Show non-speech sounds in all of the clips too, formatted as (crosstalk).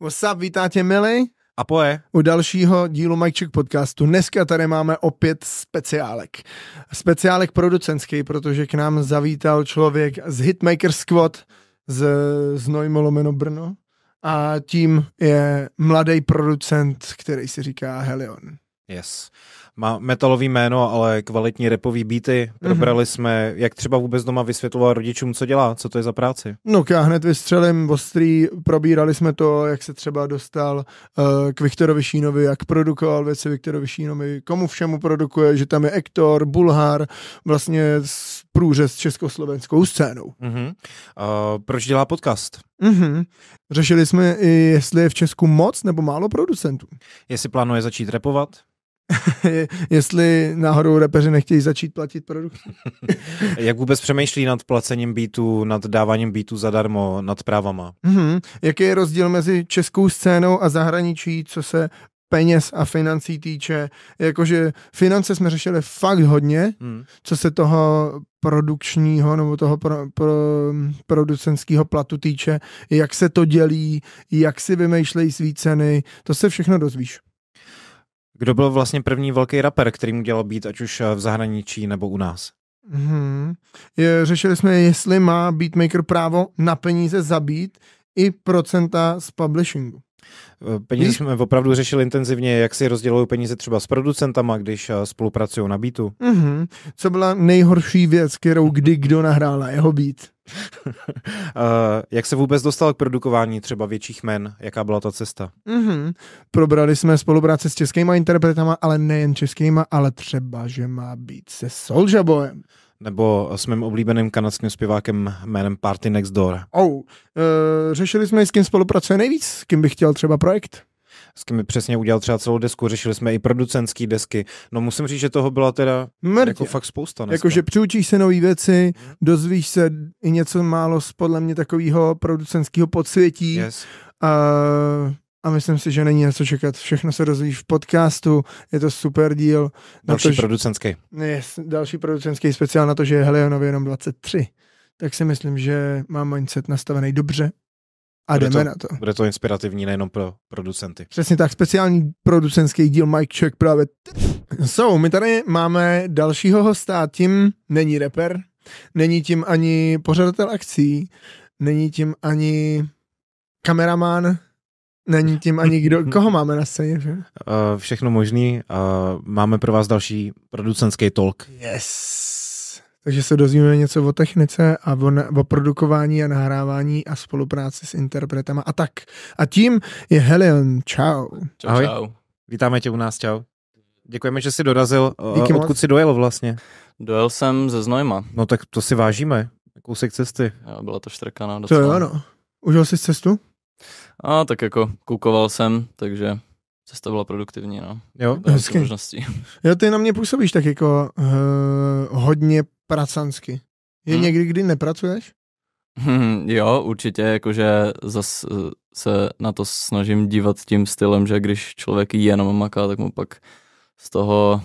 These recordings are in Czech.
What's up, vítáte milí? A poje. U dalšího dílu Check podcastu. Dneska tady máme opět speciálek. Speciálek producenský, protože k nám zavítal člověk z Hitmaker Squad z, z Nojmo Lomeno Brno a tím je mladý producent, který se říká Helion. Yes má metalový jméno, ale kvalitní repový beaty. Probrali mm-hmm. jsme, jak třeba vůbec doma vysvětlovat rodičům, co dělá, co to je za práci. No já hned vystřelím ostrý, probírali jsme to, jak se třeba dostal uh, k Viktorovi Šínovi, jak produkoval věci Viktorovi Šínovi, komu všemu produkuje, že tam je Ektor, Bulhar, vlastně průřez československou scénou. Mm-hmm. Uh, proč dělá podcast? Mm-hmm. Řešili jsme i, jestli je v Česku moc nebo málo producentů. Jestli plánuje začít repovat? (laughs) jestli náhodou repeři nechtějí začít platit produkci. (laughs) Jak vůbec přemýšlí nad placením beatů, nad dáváním beatů zadarmo, nad právama? Mm-hmm. Jaký je rozdíl mezi českou scénou a zahraničí, co se peněz a financí týče, jakože finance jsme řešili fakt hodně, mm. co se toho produkčního nebo toho pro, pro, producenského platu týče, jak se to dělí, jak si vymýšlejí svý ceny, to se všechno dozvíš. Kdo byl vlastně první velký rapper, který mu dělal být, ať už eh, v zahraničí nebo u nás? hmm Je, řešili jsme, jestli má beatmaker právo na peníze zabít i procenta z publishingu. Eh, peníze jsme opravdu řešili intenzivně, jak si rozdělují peníze třeba s producentama, když eh, spolupracují na beatu. Mm-hmm. Co byla nejhorší věc, kterou kdy kdo nahrál na jeho beat? uh, (laughs) jak se vůbec dostal k produkování třeba větších men? Jaká byla ta cesta? Mm-hmm. Probrali jsme spolupráce s českýma interpretama, ale nejen českýma, ale třeba, že má být se Soulja Boyem nebo s mým oblíbeným kanadským zpěvákem jménem Party Next Door? Oh, uh, řešili jsme, s kým spolupracuje nejvíc, s kým bych chtěl třeba projekt s kým přesně udělal třeba celou desku, řešili jsme i producentské desky. No musím říct, že toho byla teda Mrdě. jako fakt spousta. Jakože přiučíš se nové věci, mhm. dozvíš se i něco málo z podle mě takového producentského podsvětí. Yes. Uh, a myslím si, že není na co čekat. Všechno se dozví v podcastu, je to super díl. Další to, producentský. ne, další producenský speciál na to, že je Helionovi jenom 23. Tak si myslím, že má mindset nastavený dobře a bude jdeme to, na to. Bude to inspirativní nejenom pro producenty. Přesně tak, speciální producenský díl Mike Check právě. So, my tady máme dalšího hosta, tím není reper, není tím ani pořadatel akcí, není tím ani kameramán, Není tím ani kdo. Koho máme na scéně? Že? Uh, všechno možný. Uh, máme pro vás další producentský talk. Yes! Takže se dozvíme něco o technice a o, na, o produkování a nahrávání a spolupráci s interpretama a tak. A tím je Helion. Čau. čau Ahoj. Čau. Vítáme tě u nás, čau. Děkujeme, že jsi dorazil. Eh, Díky Odkud moc. jsi dojel vlastně? Dojel jsem ze Znojma. No tak to si vážíme. Kousek cesty. Jo, byla to štrkaná docela. To jo, ano. Užil jsi cestu? A tak jako kukoval jsem, takže cesta byla produktivní, no. Jo, hezky. Možnosti. Jo, ty na mě působíš tak jako uh, hodně pracansky. Je hmm. někdy, kdy nepracuješ? Hmm, jo, určitě, jakože zase eh, se na to snažím dívat tím stylem, že když člověk jenom maká, tak mu pak z toho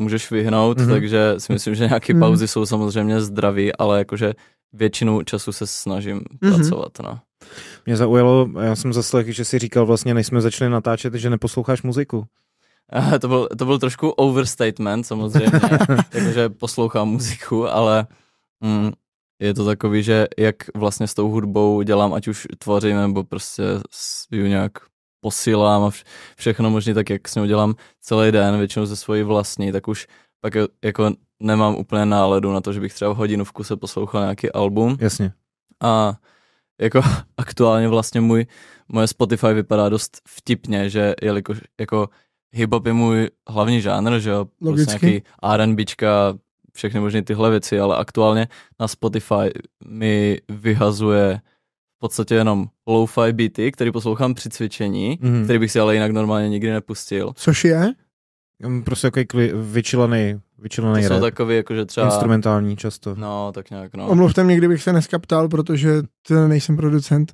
můžeš vyhnout, mm-hmm. takže si myslím, že nějaké mm-hmm. pauzy jsou samozřejmě zdraví, ale jakože většinu času se snažím mm-hmm. pracovat, no. Mě zaujalo, já jsem zase, že si říkal vlastně, než jsme začali natáčet, že neposloucháš muziku. to byl, to byl trošku overstatement samozřejmě, takže (laughs) poslouchám muziku, ale mm, je to takový, že jak vlastně s tou hudbou dělám, ať už tvořím nebo prostě ju nějak posílám a všechno možný tak jak s ní dělám celý den, většinou ze svojí vlastní, tak už pak jako nemám úplně náledu na to, že bych třeba hodinu v kuse poslouchal nějaký album. Jasně. A jako (laughs) aktuálně vlastně můj, moje Spotify vypadá dost vtipně, že jelikož jako hip-hop je můj hlavní žánr, že jo, Logicky. prostě nějaký R&Bčka, všechny možné tyhle věci, ale aktuálně na Spotify mi vyhazuje v podstatě jenom lo-fi beaty, který poslouchám při cvičení, mm-hmm. který bych si ale jinak normálně nikdy nepustil. Což je? Hm, prostě jako vyčilený, vyčilený to jsou rap. takový, jakože třeba... Instrumentální často. No, tak nějak, no. Omluvte mě, kdybych se dneska ptal, protože nejsem producent.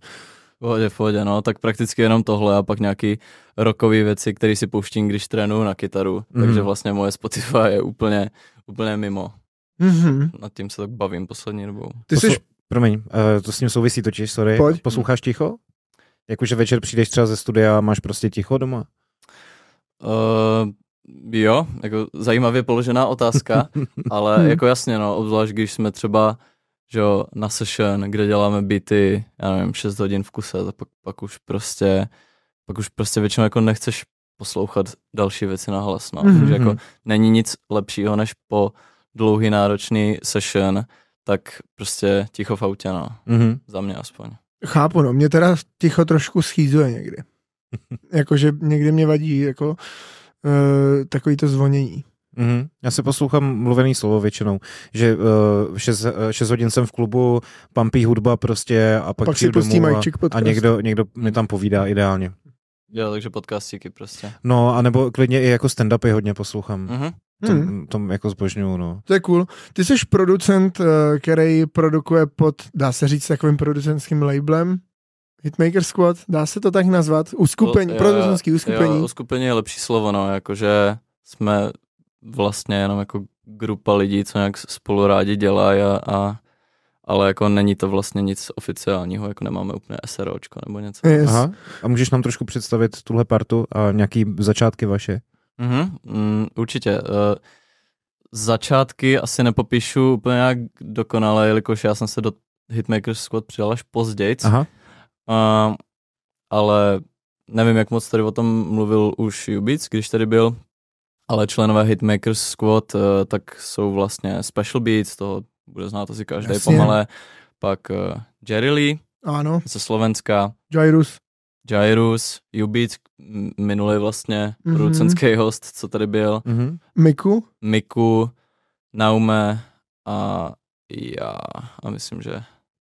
Pohodě, pohodě, no, tak prakticky jenom tohle a pak nějaký rokový věci, které si pouštím, když trénuju na kytaru, mm-hmm. takže vlastně moje Spotify je úplně, úplně mimo. Mm-hmm. Nad tím se tak bavím poslední dobou. Ty Poslu... jsi... Promiň, uh, to s ním souvisí totiž, sorry. Pojď. Posloucháš ticho? Jakože večer přijdeš třeba ze studia a máš prostě ticho doma? Uh, Jo, jako zajímavě položená otázka, (laughs) ale jako jasně, no, obzvlášť když jsme třeba že jo, na session, kde děláme byty, já nevím, 6 hodin v kuse, a pak, pak už prostě, pak už prostě většinou jako nechceš poslouchat další věci na hlas, no. Mm-hmm. Takže jako mhm. není nic lepšího, než po dlouhý náročný session, tak prostě ticho v autě, no. Mm-hmm. Za mě aspoň. Chápu, no, mě teda ticho trošku schýzuje někdy. (laughs) Jakože někdy mě vadí, jako uh, takový to zvonění. Mm-hmm. Já si poslouchám mluvený slovo většinou, že 6 uh, eh, eh, hodin jsem v klubu, pampí hudba prostě a pak, pak si pustí domů a, a někdo, někdo mi tam povídá ideálně. Jo, takže podcastíky prostě. No, anebo klidně i jako stand-upy hodně poslouchám. Mm-hmm. Tom, mhm. tom jako zbožňuju, no. To je cool. Ty jsi producent, který produkuje pod, dá se říct, takovým producentským labelem, Hitmaker Squad, dá se to tak nazvat? Uskupení, jo, producentský uskupení. Jo, uskupení je lepší slovo, no, jakože jsme vlastně jenom jako grupa lidí, co nějak spolu rádi dělají a, a ale jako není to vlastně nic oficiálního, jako nemáme úplně SROčko nebo něco. Yes. Aha. A můžeš nám trošku představit tuhle partu a nějaký začátky vaše? Mm-hmm, mm, určitě. Uh, začátky asi nepopíšu úplně nějak dokonale, jelikož já jsem se do Hitmakers Squad přidal až později, Aha. Uh, ale nevím, jak moc tady o tom mluvil už Jubic, když tady byl, ale členové Hitmakers Squad, uh, tak jsou vlastně Special Beats, to bude znát asi každý pomalé, pak uh, Jerry Lee ano. ze Slovenska, Jairus, Jairus, Jubic, minulý vlastně mm-hmm. producentský host, co tady byl, mm-hmm. Miku, Miku, Naume a já a myslím, že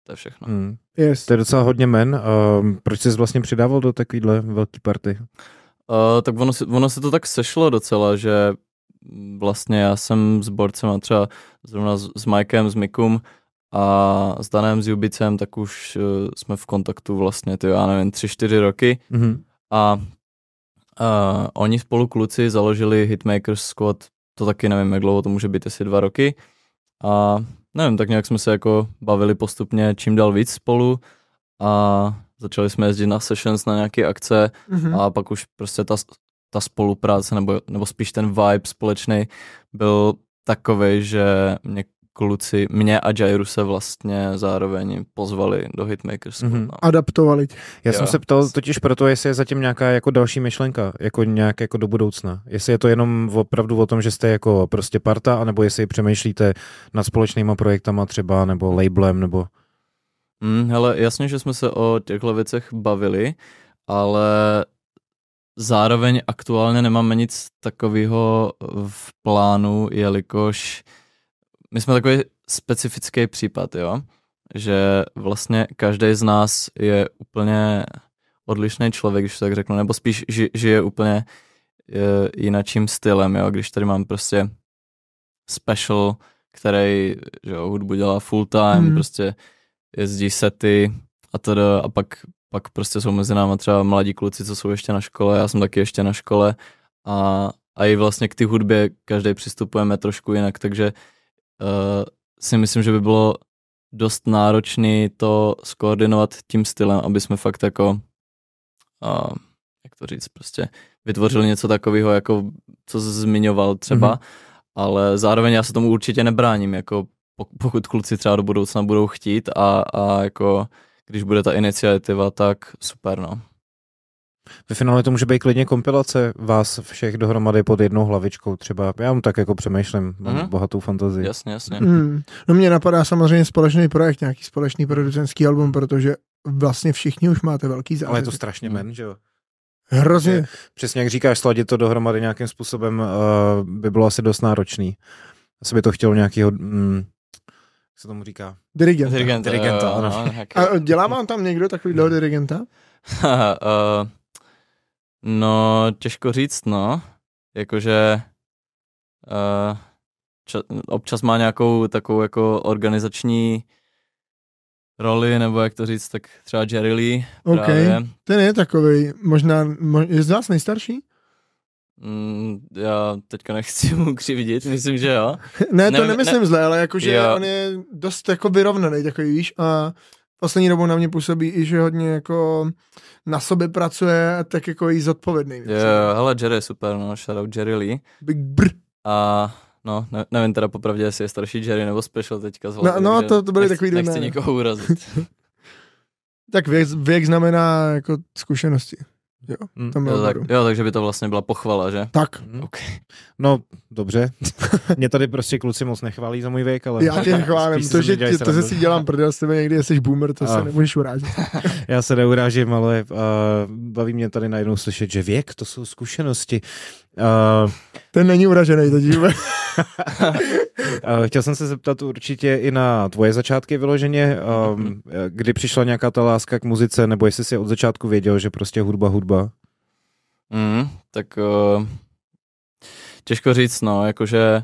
to je všechno. Mm. Yes. To je docela hodně men. Uh, proč jsi vlastně přidával do takovýhle velký party? Uh, tak ono, ono se to tak sešlo docela, že vlastně já jsem s a třeba zrovna s, s Mikem, s Mikum a s Danem, s Jubicem, tak už uh, jsme v kontaktu vlastně, ty já nevím, tři, čtyři roky. Mm-hmm. A uh, oni spolu kluci založili Hitmakers Squad, to taky nevím, jak dlouho to může být, asi dva roky. A nevím, tak nějak jsme se jako bavili postupně čím dál víc spolu a začali jsme jezdit na sessions, na nějaké akce mm-hmm. a pak už prostě ta, ta spolupráce nebo, nebo spíš ten vibe společný byl takový, že mě kluci, mě a Jairu se vlastně zároveň pozvali do Hitmakers. Mm-hmm. No. Adaptovali. Já jo. jsem se ptal totiž proto, jestli je zatím nějaká jako další myšlenka, jako nějak jako do budoucna. Jestli je to jenom opravdu o tom, že jste jako prostě parta, anebo jestli přemýšlíte nad společnýma projektama třeba, nebo labelem, nebo... Mm, hele, jasně, že jsme se o těchto věcech bavili, ale zároveň aktuálně nemáme nic takového v plánu, jelikož my jsme takový specifický případ, jo? že vlastně každý z nás je úplně odlišný člověk, když tak řeknu, nebo spíš ži, žije úplně je, stylem, jo? když tady mám prostě special, který že jo, hudbu dělá full time, mm. prostě jezdí sety a teda a pak, pak prostě jsou mezi náma třeba mladí kluci, co jsou ještě na škole, já jsem taky ještě na škole a, a i vlastně k ty hudbě každý přistupujeme trošku jinak, takže Eh, si myslím, že by bylo dost náročný to skoordinovat tím stylem, aby jsme fakt jako, uh, jak to říct, prostě vytvořili něco takového, jako co zmiňoval třeba, mm-hmm. ale zároveň já se tomu určitě nebráním, jako pokud kluci třeba do budoucna budou chtít a, a jako když bude ta iniciativa, tak super, no. Ve finále to může být klidně kompilace vás všech dohromady pod jednou hlavičkou třeba. Já mu tak jako přemýšlím, mám mm-hmm. bohatou fantazii. Jasně, jasně. Mm. No mě napadá samozřejmě společný projekt, nějaký společný producentský album, protože vlastně všichni už máte velký zážitek. Ale je to strašně men, že jo? Hrozně. Je, přesně jak říkáš, sladit to dohromady nějakým způsobem uh, by bylo asi dost náročný. Asi by to chtělo nějakého, mm, jak se tomu říká? Dirigenta. Dirigenta, dirigenta uh, ano. Eh, A dělá vám tam někdo takový mm. dirigenta? uh, (laughs) No, těžko říct, no. Jakože uh, ča, občas má nějakou takovou jako organizační roli, nebo jak to říct, tak třeba Jerry Lee. Okay. Právě. Ten je takový, možná, mož, je z vás nejstarší? Mm, já teďka nechci mu křivdit, myslím, že jo. (laughs) ne, to ne, nemyslím ne, zle, ale jakože on je dost jako vyrovnaný takový, víš, a poslední dobou na mě působí i, že hodně jako na sobě pracuje tak jako jí zodpovědný. Jo, no. yeah, hele, Jerry je super, no, out Jerry Lee. Big brr. A no, ne, nevím teda popravdě, jestli je starší Jerry nebo special teďka zvolil. No, no to, to byly nechci, takový Nechci nikoho urazit. (laughs) (laughs) tak věk, věk znamená jako zkušenosti. Jo, hm. tam jo, tak, jo, takže by to vlastně byla pochvala, že? Tak. Mhm. Okay. No, dobře. (laughs) Mě tady prostě kluci moc nechválí za můj věk, ale... Já tě chválím, to, že, tě, to, že si dělám (laughs) prdel s tebe někdy, jsi boomer, to a. se nemůžeš urážit. (laughs) Já se neurážím, ale uh, baví mě tady najednou slyšet, že věk, to jsou zkušenosti. Ten není uražený to díme. (laughs) Eh, chtěl jsem se zeptat určitě i na tvoje začátky vyloženě, ehm, kdy přišla nějaká ta láska k muzice, nebo jestli jsi od začátku věděl, že prostě hudba, hudba? Mm, tak eh, těžko říct, no, jakože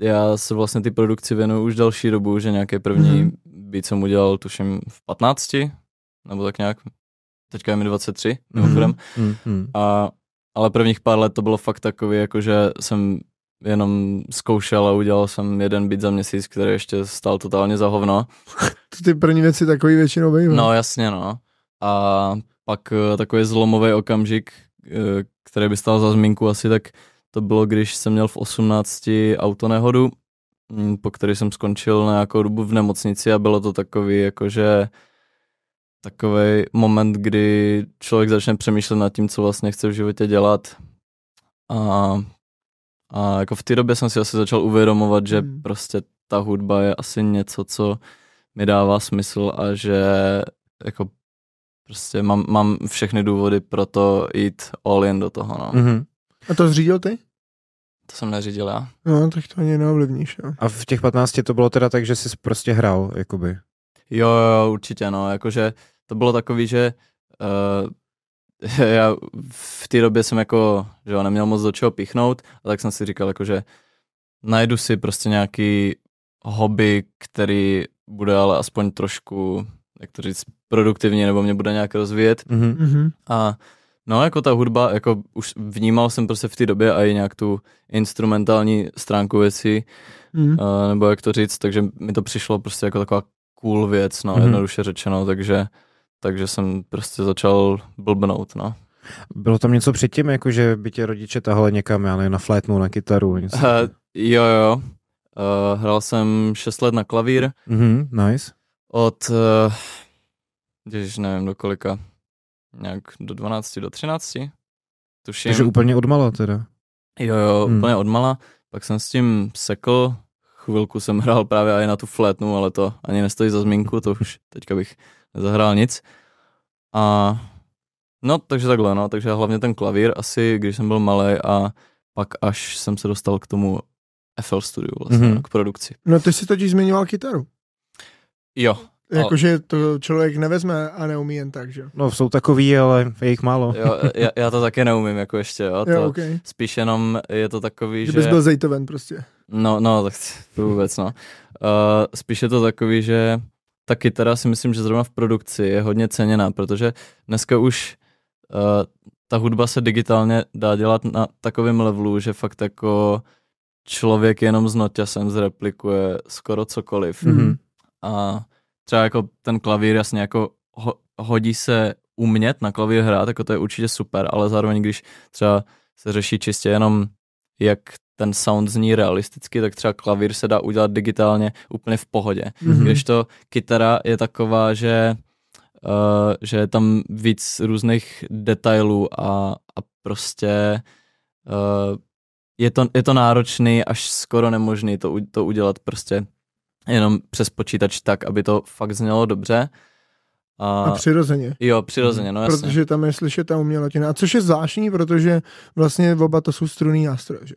já se vlastně ty produkci věnuju už další dobu, že nějaké první mm-hmm. jsem udělal tuším v 15, nebo tak nějak, teďka je mi 23, mhm, mimochodem. Mm-hmm. A ale prvních pár let to bylo fakt takový, jako že jsem jenom zkoušel a udělal jsem jeden beat za měsíc, který ještě stál totálně za hovno. (laughs) to ty první věci takový většinou byly. No jasně no. A pak eh, takový zlomový okamžik, eh, který by stál za zmínku asi, tak to bylo, když jsem měl v 18 autonehodu, hm, po který jsem skončil na nějakou dobu v nemocnici a bylo to takový, jakože takový moment, kdy člověk začne přemýšlet nad tím, co vlastně chce v životě dělat. A, a jako v té době jsem si asi začal uvědomovat, že hmm. prostě ta hudba je asi něco, co mi dává smysl a že jako prostě mám, mám všechny důvody pro to jít all in do toho, no. Mm-hmm. A to zřídil ty? To jsem neřídil já. No, tak to ani neovlivníš, jo. No. A v těch 15 to bylo teda tak, že jsi prostě hrál, jakoby? Jo, jo, určitě, no, jakože to bylo takový, že uh, (laughs) já v té době jsem jako, že jo, neměl moc do čeho pichnout, a tak jsem si říkal jako, že najdu si prostě nějaký hobby, který bude ale aspoň trošku, jak to říct, produktivní, nebo mě bude nějak rozvíjet. Mm-hmm. A No, jako ta hudba, jako už vnímal jsem prostě v té době a i nějak tu instrumentální stránku věcí, mm. uh, nebo jak to říct, takže mi to přišlo prostě jako taková cool věc, no, mm. jednoduše řečeno, takže takže jsem prostě začal blbnout, no. Bylo tam něco předtím, jako že by tě rodiče tahali někam, já nevím, na flétnu, na kytaru? Něco? Uh, jo, jo. Uh, hrál jsem 6 let na klavír. Mhm, nice. Od, uh, eh, když nevím, do kolika, nějak do 12, do 13, tuším. Takže úplně odmala teda. Jo, jo, hmm. úplně odmala. Pak jsem s tím sekl, chvilku jsem hrál právě i na tu flétnu, ale to ani nestojí za zmínku, to už teďka bych nezahrál nic. A no, takže takhle, no, takže hlavně ten klavír asi, když jsem byl malý a pak až jsem se dostal k tomu FL Studio vlastně, mm-hmm. k produkci. No ty jsi totiž zmiňoval kytaru. Jo. Jakože ale... to člověk nevezme a neumí jen tak, že? No jsou takový, ale je jich málo. jo, já, já to taky neumím jako ještě, jo. To jo okay. Spíš jenom je to takový, Kdybys že... byl Zejtoven prostě. No, no, tak to vůbec, no. Uh, spíš je to takový, že ta kytara si myslím, že zrovna v produkci je hodně ceněná, protože dneska už uh, ta hudba se digitálně dá dělat na takovém levelu, že fakt jako člověk jenom s noťasem zreplikuje skoro cokoliv. Mm-hmm. A třeba jako ten klavír jasně jako ho, hodí se umět na klavír hrát, jako to je určitě super, ale zároveň když třeba se řeší čistě jenom jak ten sound zní realisticky, tak třeba klavír se dá udělat digitálně úplně v pohodě. Mm-hmm. Když to kytara je taková, že uh, že je tam víc různých detailů a, a prostě uh, je, to, je to náročný až skoro nemožný to, to udělat prostě jenom přes počítač tak, aby to fakt znělo dobře. A, a přirozeně. Jo, přirozeně, mhm. no jasně. Protože tam je slyšet ta umělatina. A což je zvláštní, protože vlastně oba to jsou struný nástroje, že?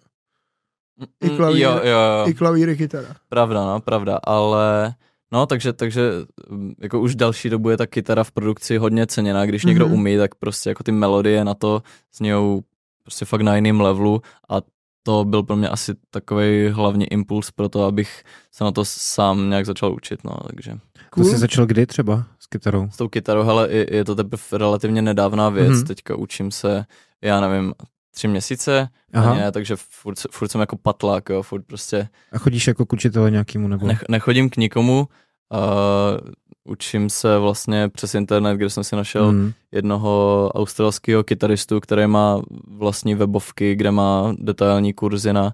I mm, mm, klavír, jo, jo, jo. I klavír, kytara. Pravda, no, pravda, ale no, takže, takže mm, jako už další dobu je ta kytara v produkci hodně ceněná, když mm-hmm. někdo mhm. umí, tak prostě jako ty melodie na to s nějou prostě fakt na jiném levelu a to byl pro mě asi takový hlavní impuls pro to, abych se na to sám nějak začal učit, no, takže. Cool. To jsi začal kdy třeba? S kytarou. S tou kytarou, hele, je, to teprve relativně nedávná věc, mm-hmm. teďka učím se, já nevím, tři měsíce, Aha. Ne, takže furt, furt jsem jako patlák, jo, furt prostě. A chodíš jako k učitele nějakému nebo? Ne, nechodím k nikomu, uh, učím se vlastně přes internet, kde jsem si našel mm. jednoho australského kytaristu, který má vlastní webovky, kde má detailní kurzy na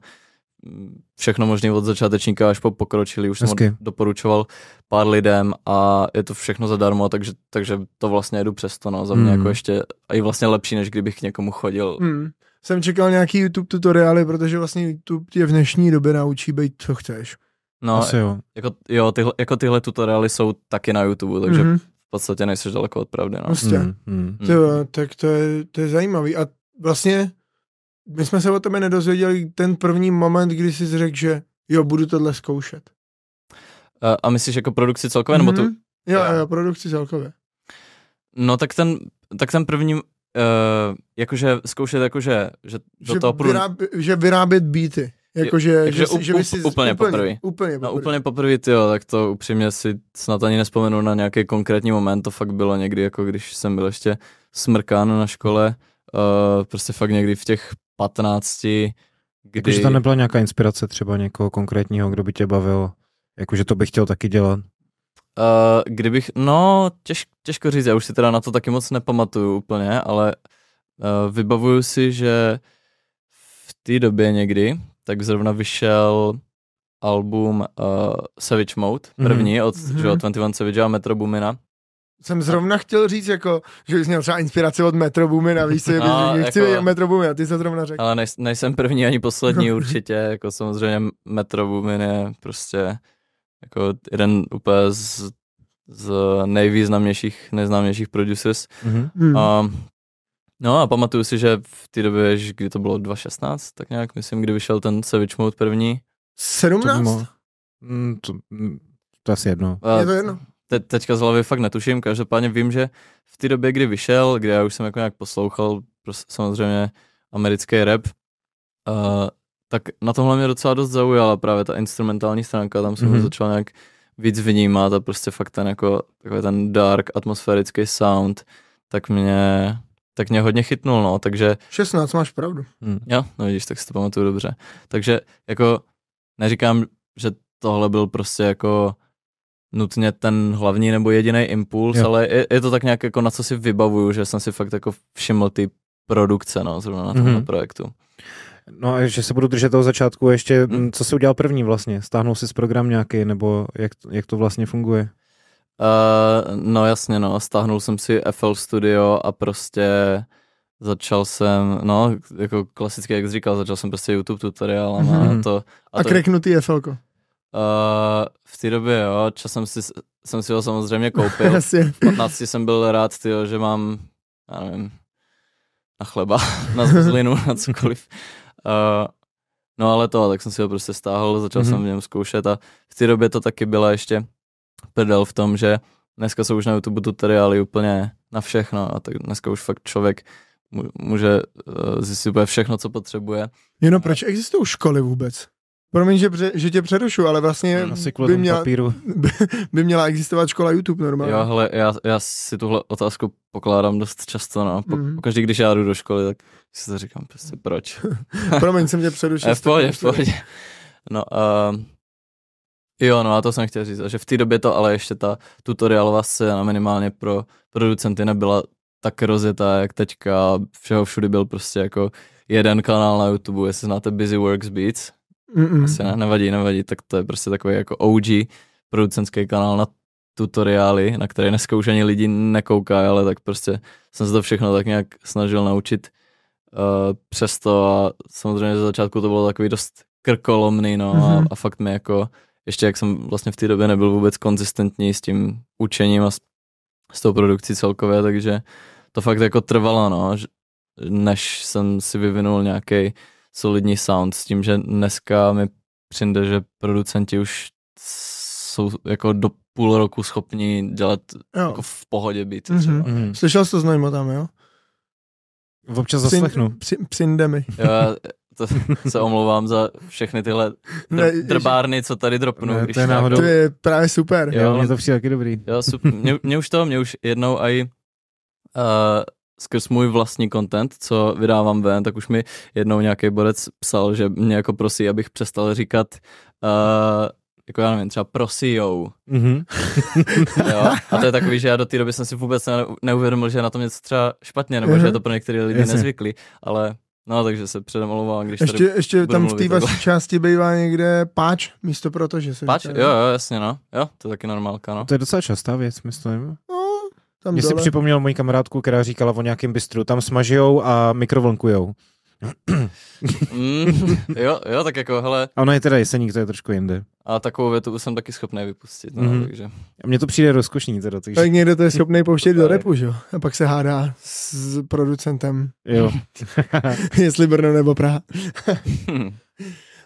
všechno možné od začátečníka až po pokročilý, už Hezky. jsem ho doporučoval pár lidem a je to všechno zadarmo, takže, takže to vlastně jedu přesto, no, za mě mm. jako ještě a i vlastně lepší, než kdybych k někomu chodil. Mm. Jsem čekal nějaký YouTube tutoriály, protože vlastně YouTube tě v dnešní době naučí být, co chceš. No, Asi jo. Jako, jo, tyhle, jako tyhle tutoriály jsou taky na YouTube, takže mm-hmm. v podstatě nejsi daleko od pravdy. No. Vlastně. Prostě. Mm, mm. Tyjo, tak to je, to je zajímavý. A vlastně my jsme se o tebe nedozvěděli ten první moment, kdy jsi řekl, že jo, budu tohle zkoušet. A, a myslíš jako produkci celkově, mm-hmm. nebo tu? Mhm. Jo, jo, jo, produkci celkově. No tak ten, tak ten první, uh, jakože zkoušet, jakože, že do že toho prů... vyráb, Že vyrábět beaty. Jakože, jako, že, že, že by si... Úplně poprvé. Úplně poprvé. No úplně poprvé, jo, tak to upřímně si snad ani nespomenu na nějaký konkrétní moment, to fakt bylo někdy, jako když jsem byl ještě smrkán na škole, uh, prostě fakt někdy v těch 15. Kdy... Jakože tam nebyla nějaká inspirace třeba někoho konkrétního, kdo by tě bavil, jakože to bych chtěl taky dělat? Uh, kdybych, no těž, těžko říct, já už si teda na to taky moc nepamatuju úplně, ale uh, vybavuju si, že v té době někdy, tak zrovna vyšel album uh, Savage Mode, první mm-hmm. od mm-hmm. 21 Savage a Metro Boomina, jsem zrovna chtěl říct, jako, že jsi měl třeba inspiraci od Metrobumy na a (laughs) víš, no, že nechci jako, Metrobumy a ty se zrovna řekl. Ale nejsem první ani poslední (laughs) určitě, jako samozřejmě Boomin je prostě jako jeden úplně z, z nejvýznamnějších, nejznámějších producers. Mm-hmm. A, no a pamatuju si, že v té době, kdy to bylo 2016, tak nějak myslím, kdy vyšel ten Savage Mode první. 17? To, hmm, to, hmm, to asi jedno. A, je to jedno te, teďka z hlavy fakt netuším, každopádně vím, že v té době, kdy vyšel, kde já už jsem jako nějak poslouchal, prostě samozřejmě americký rap, uh, tak na tohle mě docela dost zaujala právě ta instrumentální stránka, tam jsem mm-hmm. začal nějak víc vnímat a prostě fakt ten jako takový ten dark atmosférický sound, tak mě, tak mě hodně chytnul, no, takže... 16, máš pravdu. Hm, jo, no vidíš, tak si to pamatuju dobře. Takže jako neříkám, že tohle byl prostě jako nutně ten hlavní nebo jediný impuls, jo. ale je, je to tak nějak jako na co si vybavuju, že jsem si fakt jako všiml ty produkce, no, zrovna na tomhle mm-hmm. projektu. No a že se budu držet toho začátku, ještě, mm. co jsi udělal první vlastně? Stáhnul jsi z program nějaký, nebo jak, jak to vlastně funguje? Uh, no jasně, no, stáhnul jsem si FL Studio a prostě začal jsem, no, jako klasicky, jak jsi říkal, začal jsem prostě YouTube tutoriál mm-hmm. a mhm. to... A, a to... kreknutý FL-ko. Uh, v té době, jo, časem si, jsem si ho samozřejmě koupil. v (laughs) 15 jsem byl rád, tyjo, že mám, já nevím, na chleba, (laughs) na zlinu, na cokoliv. Uh, no ale to, tak jsem si ho prostě stáhl, začal mm-hmm. jsem mhm. v něm zkoušet a v té době to taky byla ještě prdel v tom, že dneska jsou už na YouTube tutoriály úplně na všechno a no, tak dneska už fakt člověk může eh, zjistit úplně všechno, co potřebuje. Jenom proč existují školy vůbec? Promiň, že, pře- že tě přerušu, ale vlastně no, by, měla, (laughs) By, by měla existovat škola YouTube normálně. Jo, hele, já, já si tuhle otázku pokládám dost často, no. Po, mm. Pokaždý, když já jdu do školy, tak si to říkám prostě proč. (laughs) Promiň, jsem tě přerušil. (laughs) v pohodě, v pohodě. No, uh, jo, no a to jsem chtěl říct, že v té době to ale ještě ta tutoriálová scéna minimálně pro producenty nebyla tak rozjetá, jak teďka. Všeho všudy byl prostě jako jeden kanál na YouTube, jestli znáte Busy Works Beats, Mm-mm. Asi ne, nevadí, nevadí, tak to je prostě takový jako OG producentský kanál na tutoriály, na které dneska už ani lidi nekoukají, ale tak prostě jsem se to všechno tak nějak snažil naučit uh, přesto a samozřejmě ze začátku to bylo takový dost krkolomný, no mm-hmm. a, mhm. a fakt mi jako, ještě jak jsem vlastně v té době nebyl vůbec konzistentní s tím učením a s, s tou produkcí celkově, takže to fakt jako trvalo, no, než jsem si vyvinul nějaký solidní sound s tím, že dneska mi přijde, že producenti už jsou jako do půl roku schopni dělat jo. jako v pohodě být. Mm-hmm. Mhm. Mm. Slyšel jsi to s tam, jo? Občas Přin, zaslechnu. přinde mi. Jo, to se omlouvám za všechny tyhle dr- ne, drbárny, co tady dropnu. Ne, to, je náhodou... to je právě super. Jo, jo mně to přijde taky dobrý. Jo, super. Mě, mě už to, mě už jednou aj uh, eh, skrz můj vlastní content, co vydávám ven, tak už mi jednou nějaký bodec psal, že mě jako prosí, abych přestal říkat uh, jako já nevím, třeba prosí Mm-hmm. jo? A to je takový, že já do té doby jsem si vůbec neuvědomil, že je na tom něco třeba špatně, nebo mm-hmm. že je mhm. to pro některé lidi Jasně. nezvyklý, ale no takže se předem omlouvám, když ještě, tady Ještě tam v té vaší části bývá někde páč místo protože se Páč, jo, jo, jasně, no. Jo, to je taky normálka, no. To je docela častá věc, myslím. Tam Mě si připomněl moji kamarádku, která říkala o nějakém bistru. Tam smažijou a mikrovlnkujou. mm, (laughs) jo, jo, tak jako, hele. A ono je teda jeseník, to je trošku jinde. A takovou větu jsem taky schopný vypustit, no, mm takže. A mně to přijde rozkošný teda. Takže... Tak někdo to je schopný (laughs) pouštět do repu, že jo? A pak se hádá s producentem. Jo. (laughs) Jestli Brno nebo Praha.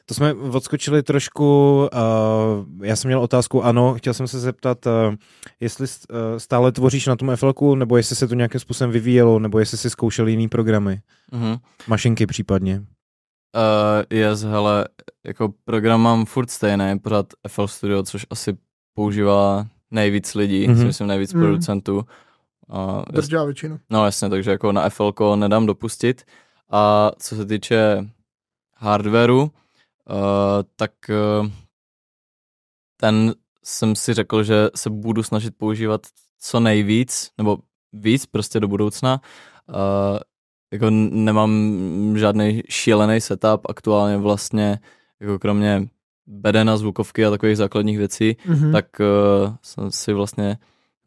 To jsme odskočili trošku, uh, já jsem měl otázku, ano, chtěl jsem se zeptat, uh, jestli eh, stále tvoříš na tom FLku, nebo jestli se to nějakým způsobem vyvíjelo, nebo jestli jsi zkoušel jiný programy, mm-hmm. mašinky případně. Uh, yes, hele, jako program mám furt stejný, pořád FL Studio, což asi používá nejvíc lidí, mm-hmm. myslím nejvíc mm-hmm. producentů. Uh, Držá většinu. No jasně, takže jako na FL nedám dopustit. A co se týče hardwareu, Eh, tak eh, ten jsem si řekl, že se budu snažit používat co nejvíc, nebo víc prostě do budoucna. Uh, jako nemám žádný šílený setup aktuálně vlastně, jako kromě bedena, zvukovky a takových základních věcí, mm-hmm. tak uh, jsem si vlastně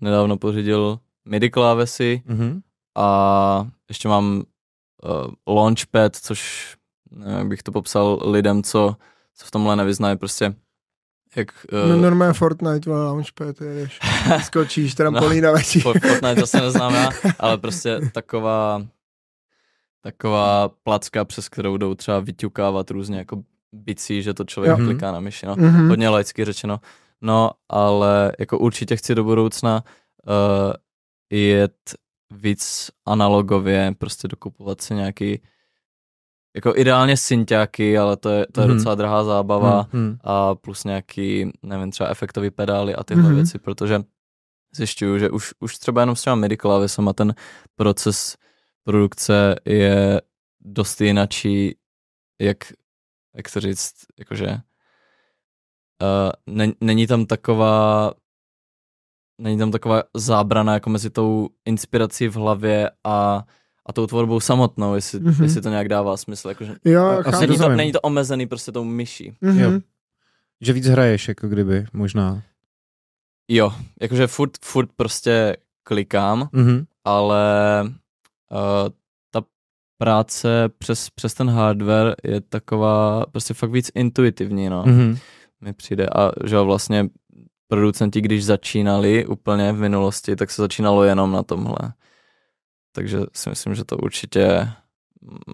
nedávno pořídil MIDI klávesy mm-hmm. a ještě mám uh, Launchpad, což jak eh, bych to popsal lidem, co se v tomhle nevyznají, prostě jak... Uh... No normálně Fortnite, vole, launchpad, jedeš, (laughs) skočíš, trampolína no, letí. Fortnite zase neznámá, ale prostě taková, taková placka, přes kterou jdou třeba vyťukávat různě jako bicí, že to člověk jo. kliká na myši, no. Mm-hmm. Hodně laicky řečeno. No, ale jako určitě chci do budoucna uh, jet víc analogově, prostě dokupovat si nějaký jako ideálně synťáky, ale to je, to je hmm. docela drahá zábava hmm. a plus nějaký, nevím, třeba efektový pedály a tyhle hmm. věci, protože zjišťuju, že už, už třeba jenom s těma MIDI a ten proces produkce je dost jinačí, jak, jak to říct, jakože uh, eh, ne, není tam taková není tam taková zábrana jako mezi tou inspirací v hlavě a a tou tvorbou samotnou, jestli, mm-hmm. jestli to nějak dává smysl. Jakože, jo, a, chám, není, to, není to omezený prostě tou myší. Mm-hmm. Jo. Že víc hraješ, jako kdyby, možná. Jo, jakože furt, furt prostě klikám, mm-hmm. ale uh, ta práce přes, přes ten hardware je taková prostě fakt víc intuitivní, no. Mm-hmm. Mi přijde a že vlastně producenti, když začínali úplně v minulosti, tak se začínalo jenom na tomhle takže si myslím, že to určitě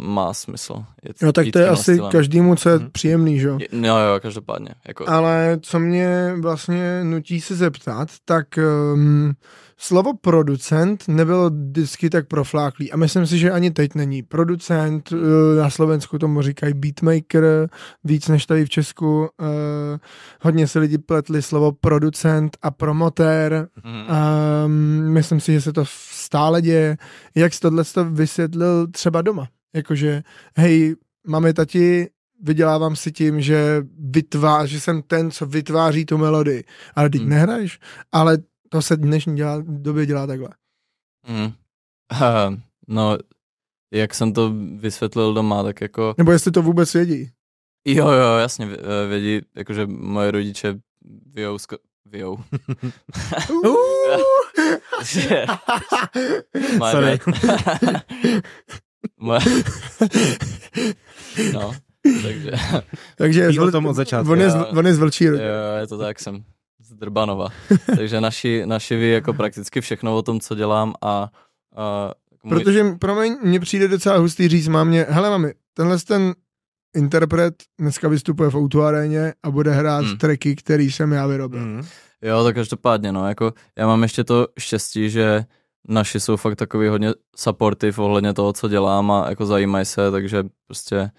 má smysl. Jet, no tak to je asi stylem. každému, co je hmm. příjemný, že jo? No jo, každopádně. Jako... Ale co mě vlastně nutí se zeptat, tak um, slovo producent nebylo vždycky tak profláklý a myslím si, že ani teď není. Producent, uh, na Slovensku tomu říkají beatmaker, víc než tady v Česku. Uh, hodně se lidi pletli slovo producent a promotér. Hmm. Um, myslím si, že se to v stále děje. Jak jsi tohle vysvětlil třeba doma? Jakože, hej, máme tati, vydělávám si tím, že, vytvář, že jsem ten, co vytváří tu melodii. Ale teď hmm. nehraješ, ale to se dnešní dělá, době dělá takhle. Hmm. Uh, no, jak jsem to vysvětlil doma, tak jako... Nebo jestli to vůbec vědí. Jo, jo, jasně, eh, vědí, jakože moje rodiče vyjou, sko- vyjou. (laughs) (laughs) Moje Sorry. Moje... no, takže... takže zvl... to od začátku. On je, z, on je z Jo, je to tak, jsem z Drbanova. takže naši, naši ví jako prakticky všechno o tom, co dělám a... a můj... Protože, promiň, mně přijde docela hustý říct mě. hele mami, tenhle ten interpret dneska vystupuje v Outu aréně a bude hrát mm. tracky, který jsem já vyrobil. Mm. Jo, tak každopádně, no, jako já mám ještě to štěstí, že naši jsou fakt takový hodně supportive ohledně toho, co dělám a jako zajímají se, takže prostě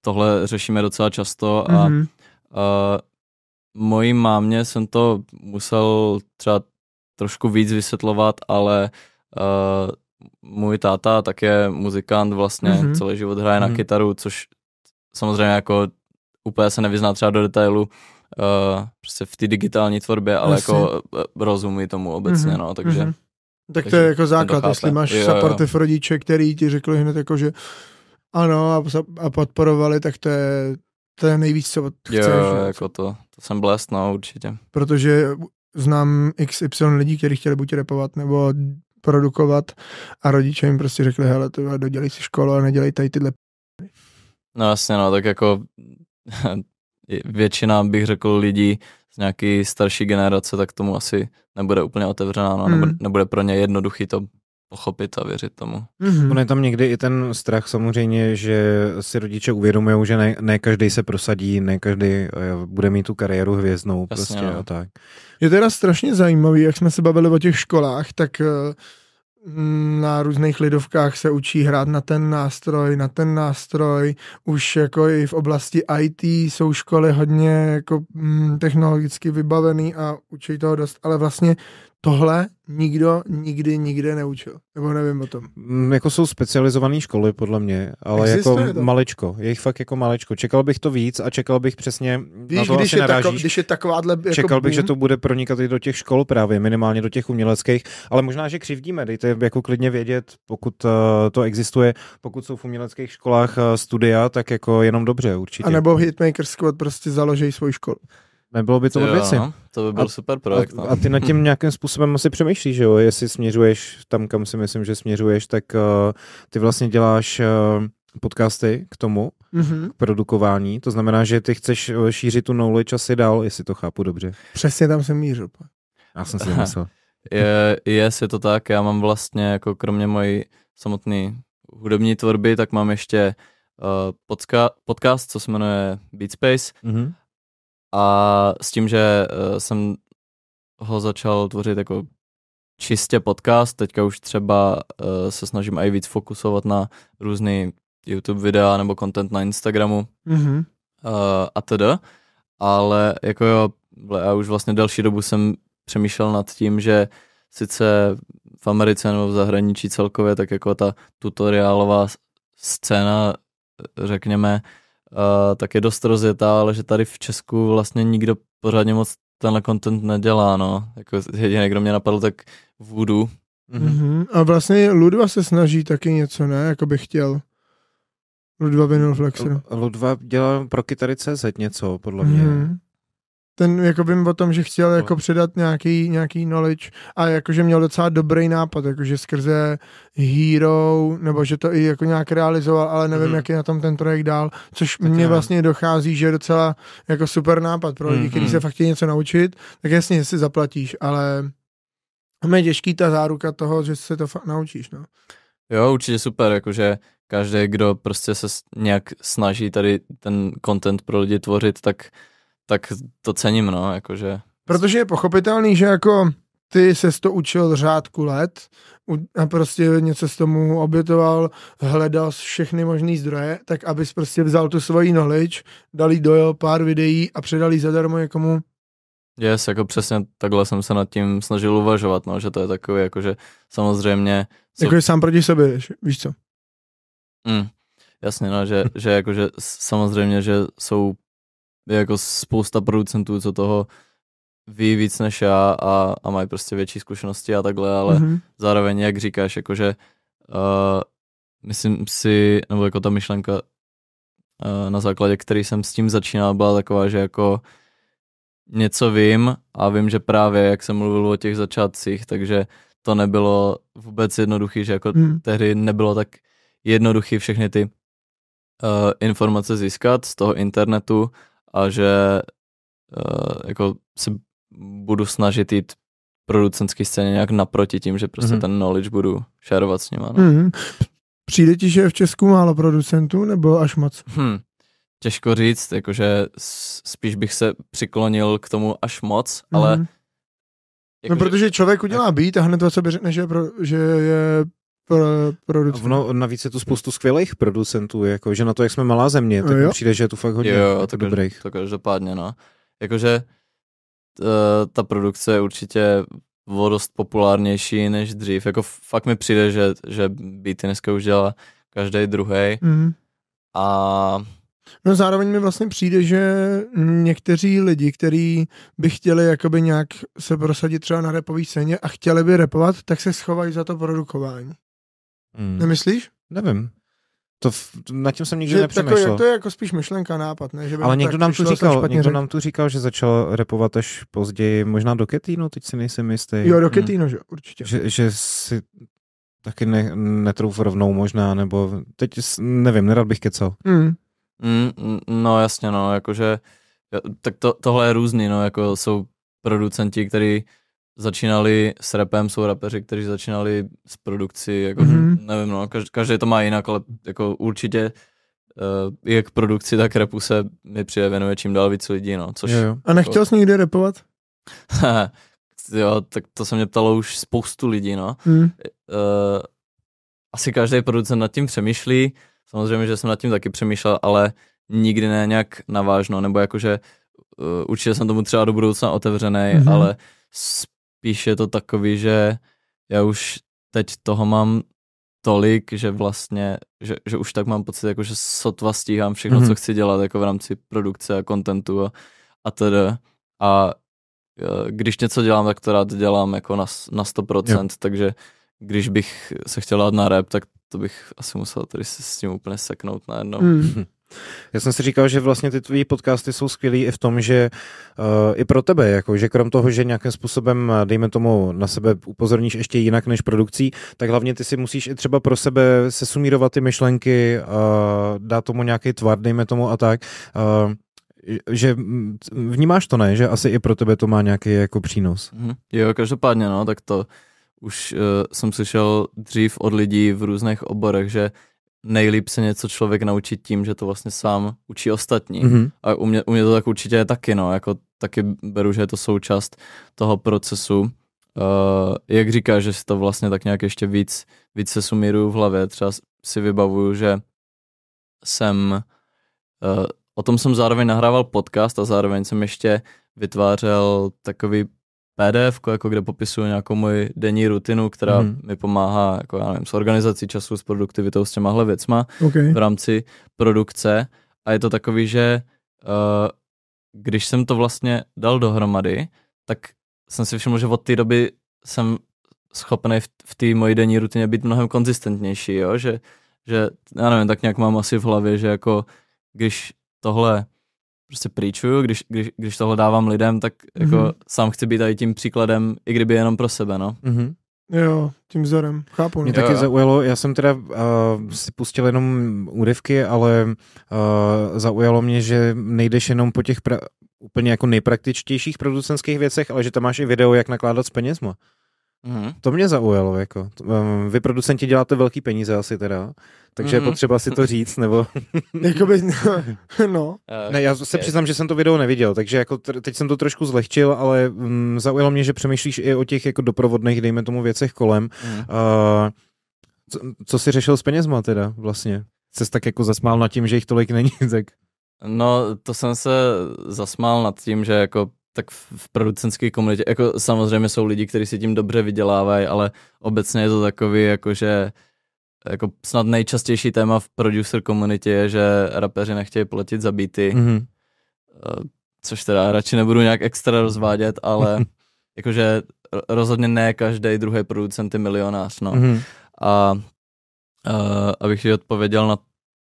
tohle řešíme docela často a mm-hmm. a mojí mámě jsem to musel třeba trošku víc vysvětlovat, ale a, můj táta tak je muzikant vlastně, mm-hmm. celý život hraje mm-hmm. na mhm. kytaru, což samozřejmě jako úplně se nevyzná třeba do detailu, uh, prostě v té digitální tvorbě, ale Jasně. jako eh, rozumí tomu obecně, mm-hmm. no, takže... Mm-hmm. Tak takže to je jako základ, jestli máš supporty v rodiče, který ti řekli hned jako, že ano a, a podporovali, tak to je, to je nejvíc, co chceš. Jo, no. jako to, to jsem blest, no, určitě. Protože znám XY lidí, kteří chtěli buď repovat nebo produkovat a rodiče jim prostě řekli, hele, to dodělej si školu a nedělej tady tyhle p***. No jasně, no, tak jako (laughs) většina, bych řekl, lidí z nějaký starší generace, tak tomu asi nebude úplně otevřená, no, mm. nebude pro ně jednoduchý to pochopit a věřit tomu. Mm-hmm. On je tam někdy i ten strach samozřejmě, že si rodiče uvědomují, že ne, ne každý se prosadí, ne každý eh, bude mít tu kariéru hvězdnou Jasně, prostě no. a tak. Je teda strašně zajímavý, jak jsme se bavili o těch školách, tak eh, na různých lidovkách se učí hrát na ten nástroj, na ten nástroj. Už jako i v oblasti IT jsou školy hodně jako mm, technologicky vybavený a učí toho dost, ale vlastně tohle nikdo nikdy nikde neučil. Nebo nevím o tom. Mm, jako jsou specializované školy, podle mě, ale jako Existuje jako to? malečko. Je jich fakt jako malečko. Čekal bych to víc a čekal bych přesně Víš, na to když, je tako, když je takováhle... Jako čekal boom. bych, že to bude pronikat i do těch škol právě, minimálně do těch uměleckých, ale možná, že křivdíme. Dejte jako klidně vědět, pokud uh, to existuje, pokud jsou v uměleckých školách uh, studia, tak jako jenom dobře určitě. A nebo Hitmaker Squad prostě založí svou školu. Nebylo by to od věci. No, to by byl a, super projekt. No. A, a ty nad tím nějakým způsobem asi přemýšlíš, že jo? Jestli směřuješ tam, kam si myslím, že směřuješ, tak uh, ty vlastně děláš uh, podcasty k tomu, mm-hmm. k produkování. To znamená, že ty chceš eh, šířit tu knowledge asi dál, jestli to chápu dobře. Přesně tam jsem mířil. Já jsem si myslel. (laughs) je, yes, je to tak. Já mám vlastně, jako kromě mojí samotné hudební tvorby, tak mám ještě uh, podka- podcast, co se jmenuje Beatspace. Mm-hmm. A s tím, že eh, jsem ho začal tvořit jako čistě podcast, teďka už třeba eh, se snažím i víc fokusovat na různý YouTube videa nebo content na Instagramu mm-hmm. Eh, a teda, Ale jako jo, já už vlastně další dobu jsem přemýšlel nad tím, že sice v Americe nebo v zahraničí celkově, tak jako ta tutoriálová scéna, řekněme, tak je dost rozjetá, ale že tady v Česku vlastně nikdo pořádně moc tenhle content nedělá, no. Jako jediné, kdo mě napadl, tak vůdu. Mm-hmm. Mhm. A vlastně Ludva se snaží taky něco, ne? Jako by chtěl. Ludva Vinyl Flexer. Ludva dělá pro CZ něco, podle mě. Mm-hmm ten jako vím o tom, že chtěl jako no. předat nějaký, nějaký knowledge a jakože měl docela dobrý nápad, jakože skrze Hero, nebo že to i jako nějak realizoval, ale nevím, mm. jak je na tom ten projekt dál, což tak mně vlastně dochází, že je docela jako super nápad pro lidi, mm. kteří mhm, se mhm. fakt chtějí něco naučit, tak jasně si zaplatíš, ale je těžký ta záruka toho, že se to fakt naučíš, no. Jo, určitě super, jakože každý, kdo prostě se nějak snaží tady ten content pro lidi tvořit, tak tak to cením, no, jakože. Protože je pochopitelný, že jako ty se to učil řádku let a prostě něco s tomu obětoval, hledal všechny možné zdroje, tak abys prostě vzal tu svoji knowledge, dal jí dojel pár videí a předal jí zadarmo někomu. Yes, jako přesně takhle jsem se nad tím snažil uvažovat, no, že to je takový, jakože samozřejmě... Co... Jakože sám proti sobě, víš, víš co? Mm, jasně, no, že, že jakože samozřejmě, že jsou je jako spousta producentů, co toho ví víc než já a, a mají prostě větší zkušenosti a takhle, ale mm-hmm. zároveň, jak říkáš, jakože uh, eh, myslím si, nebo jako ta myšlenka uh, na základě, který jsem s tím začínal, byla taková, že jako něco vím a vím, že právě jak jsem mluvil o těch začátcích, takže to nebylo vůbec jednoduchý, že jako mm. tehdy nebylo tak jednoduchý všechny ty uh, informace získat z toho internetu a že uh, jako se budu snažit jít producentský scéně nějak naproti tím, že prostě mm-hmm. ten knowledge budu šerovat s nima. No. Mm-hmm. Přijde ti, že je v Česku málo producentů, nebo až moc? Hmm. Těžko říct, jakože spíš bych se přiklonil k tomu až moc, mm-hmm. ale... Jako, no, protože člověk udělá být, a hned o sobě řekne, že je, pro, že je pro, producentů. Ono, navíc je tu spoustu skvělých producentů, jako, že na to, jak jsme malá země, tak jo. přijde, že je tu fakt hodně jo, jo, jako tak dobrých. To každopádně, no. Jakože eh, ta produkce je určitě o dost populárnější než dřív. Jako fakt mi přijde, že, že beaty dneska už dělá každý druhý. Mm. A No zároveň mi vlastně přijde, že někteří lidi, kteří by chtěli jakoby nějak se prosadit třeba na repové scéně a chtěli by repovat, tak se schovají za to produkování. Hmm. Nemyslíš? Nevím. To v, Na tím jsem nikdy že nepřemýšlel. Takový, to je jako spíš myšlenka, nápad, ne? Že by Ale někdo, nám tu, říkal, někdo nám tu říkal, že začal repovat až později, možná do Ketínu, teď si nejsem jistý. Jo, do hmm. Ketínu, hmm. že určitě. Že, že si taky ne, netrouf rovnou možná, nebo teď nevím, nerad bych kecal. Hmm. Mm, no jasně, no, jakože tak to, tohle je různý, no, jako jsou producenti, kteří začínali s repem, jsou rapeři, kteří začínali s produkcí, jako, mm-hmm. nevím, no, každý, každý to má jinak, ale jako určitě uh, jak produkci, tak repu se mi přijde věnuje čím dál víc lidí, no, což... Jo, jo. A nechtěl jako... jsi nikdy repovat? (laughs) jo, tak to se mě ptalo už spoustu lidí, no. Mm. Uh, asi každý producent nad tím přemýšlí, samozřejmě, že jsem nad tím taky přemýšlel, ale nikdy ne nějak navážno, nebo jakože uh, určitě jsem tomu třeba do budoucna otevřený, mm-hmm. ale píše to takový, že já už teď toho mám tolik, že vlastně, že, že už tak mám pocit, jako že sotva stíhám všechno, mm-hmm. co chci dělat, jako v rámci produkce a kontentu a, a tedy. A e, když něco dělám, tak to rád dělám jako na, na 100%, jo. takže když bych se chtěl dát na rap, tak to bych asi musel tady se s tím úplně seknout najednou. Mm. Já jsem si říkal, že vlastně ty tvý podcasty jsou skvělý i v tom, že uh, i pro tebe, jako, že krom toho, že nějakým způsobem, eh, dejme tomu, na sebe upozorníš ještě jinak než produkcí, tak hlavně ty si musíš i třeba pro sebe sesumírovat ty myšlenky, uh, dát tomu nějaký tvar, dejme tomu a tak. Uh, že mm, vnímáš to ne, že asi i pro tebe to má nějaký jako přínos. Mm, jo, každopádně no, tak to už uh, jsem slyšel dřív od lidí v různých oborech, že nejlíp se něco člověk naučit tím, že to vlastně sám učí ostatní. Mm-hmm. A u mě, u mě to tak určitě je taky, no, jako taky beru, že je to součást toho procesu. Uh, jak říkáš, že si to vlastně tak nějak ještě víc, víc se sumíruju v hlavě, třeba si vybavuju, že jsem, uh, o tom jsem zároveň nahrával podcast a zároveň jsem ještě vytvářel takový PDF, jako kde popisuju nějakou moji denní rutinu, která mm. mi pomáhá jako, já nevím, s organizací času, s produktivitou, s těmahle věcma okay. v rámci produkce. A je to takový, že uh, když jsem to vlastně dal dohromady, tak jsem si všiml, že od té doby jsem schopný v, v té mojí denní rutině být mnohem konzistentnější, jo? Že, že já nevím, tak nějak mám asi v hlavě, že jako když tohle prostě pryčuju, když, když, když tohle dávám lidem, tak jako mm-hmm. sám chci být tady tím příkladem, i kdyby jenom pro sebe, no. Mm-hmm. Jo, tím vzorem, chápu. No. Mě jo, taky jo. zaujalo, já jsem teda uh, si pustil jenom úryvky, ale uh, zaujalo mě, že nejdeš jenom po těch pra- úplně jako nejpraktičtějších producenských věcech, ale že tam máš i video, jak nakládat s penězma. Mm-hmm. To mě zaujalo, jako. Ehm, vy producenti děláte velký peníze asi teda, takže mm-hmm. je mhm. potřeba si to říct, nebo... (laughs) Jakoby, no. (laughs) no. Eh, ne, já se přiznám, že jsem to video neviděl, takže jako teď jsem to trošku zlehčil, ale um, zaujalo mě, že přemýšlíš i o těch jako doprovodných, dejme tomu, věcech kolem. Mm. Uh, co, co jsi řešil s penězma teda vlastně? Jsi tak jako zasmál nad tím, že jich tolik není, (laughs) tak... No, to jsem se zasmál nad tím, že jako tak v producentské komunitě, jako samozřejmě jsou lidi, kteří si tím dobře vydělávají, ale obecně je to takový, jakože jako snad nejčastější téma v producer komunitě je, že rapeři nechtějí platit za beaty, mm-hmm. což teda radši nebudu nějak extra rozvádět, ale (laughs) jakože rozhodně ne každý druhý producent je milionář, no. Mm-hmm. A a eh, abych ti odpověděl na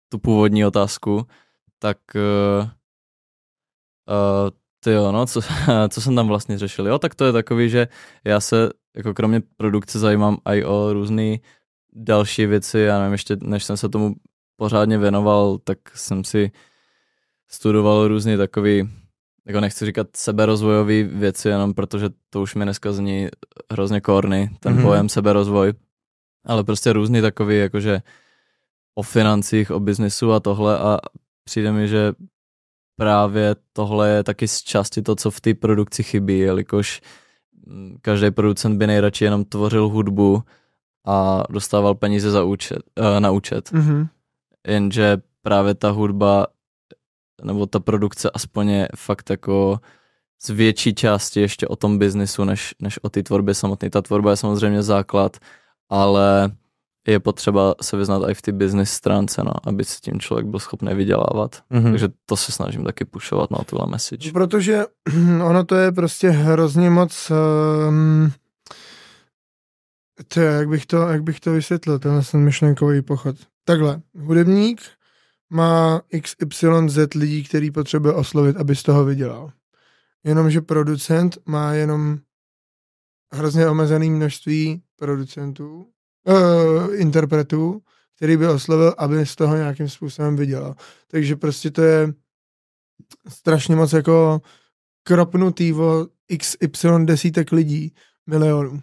tu původní otázku, tak uh, ty jo, no, co, (laughs) co jsem tam vlastně řešil? Jo, tak to je takový, že já se jako kromě produkce zajímám i o různé další věci, já nevím, ještě než jsem se tomu pořádně věnoval, tak jsem si studoval různé takový, jako nechci říkat seberozvojové věci, jenom protože to už mi dneska zní hrozně korny, ten mm-hmm. pojem seberozvoj, ale prostě různý takový, jakože o financích, o biznesu a tohle a přijde mi, že právě tohle je taky z části to, co v té produkci chybí, jelikož mm, každý producent by nejradši jenom tvořil hudbu a dostával peníze za účet, eh, na účet. Mm-hmm. Jenže právě ta hudba nebo ta produkce aspoň je fakt jako z větší části ještě o tom biznisu, než, než o té tvorbě samotné. Ta tvorba je samozřejmě základ, ale je potřeba se vyznat i v ty business stránce, no, aby se tím člověk byl schopný vydělávat. Mm-hmm. Takže to se snažím taky pušovat na no, tuhle message. Protože (clears throat) ono to je prostě hrozně moc... Um, to, jak, bych to, jak bych to vysvětlil, tenhle ten myšlenkový pochod. Takhle, hudebník má XYZ lidí, který potřebuje oslovit, aby z toho vydělal. Jenomže producent má jenom hrozně omezený množství producentů, uh, eh, interpretů, který by oslovil, aby z toho nějakým způsobem vydělal. Takže prostě to je strašně moc jako kropnutý o y desítek lidí, milionů.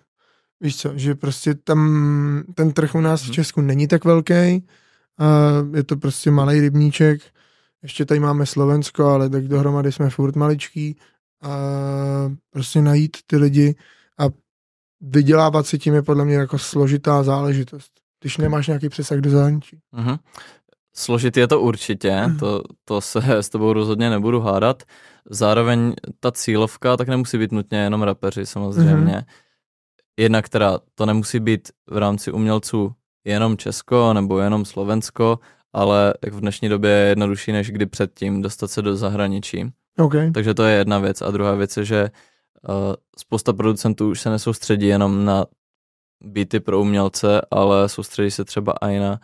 Víš co, že prostě tam ten trh u nás v mhm. Česku není tak velký, a je to prostě malý rybníček, ještě tady máme Slovensko, ale tak dohromady jsme furt maličký a prostě najít ty lidi a vydělávat si tím je podle mě jako složitá záležitost, když nemáš nějaký přesah do zahraničí. Mm-hmm. Složitý je to určitě, mhm. to, to se s tebou rozhodně nebudu hádat. Zároveň ta cílovka tak nemusí být nutně jenom rapeři samozřejmě. Mm-hmm. Jednak teda to nemusí být v rámci umělců jenom Česko nebo jenom Slovensko, ale jak v dnešní době je jednodušší než kdy předtím dostat se do zahraničí. Okay. Takže to je jedna věc. A druhá věc je, že Eh, spousta producentů už se nesoustředí jenom na beaty pro umělce, ale soustředí se třeba i na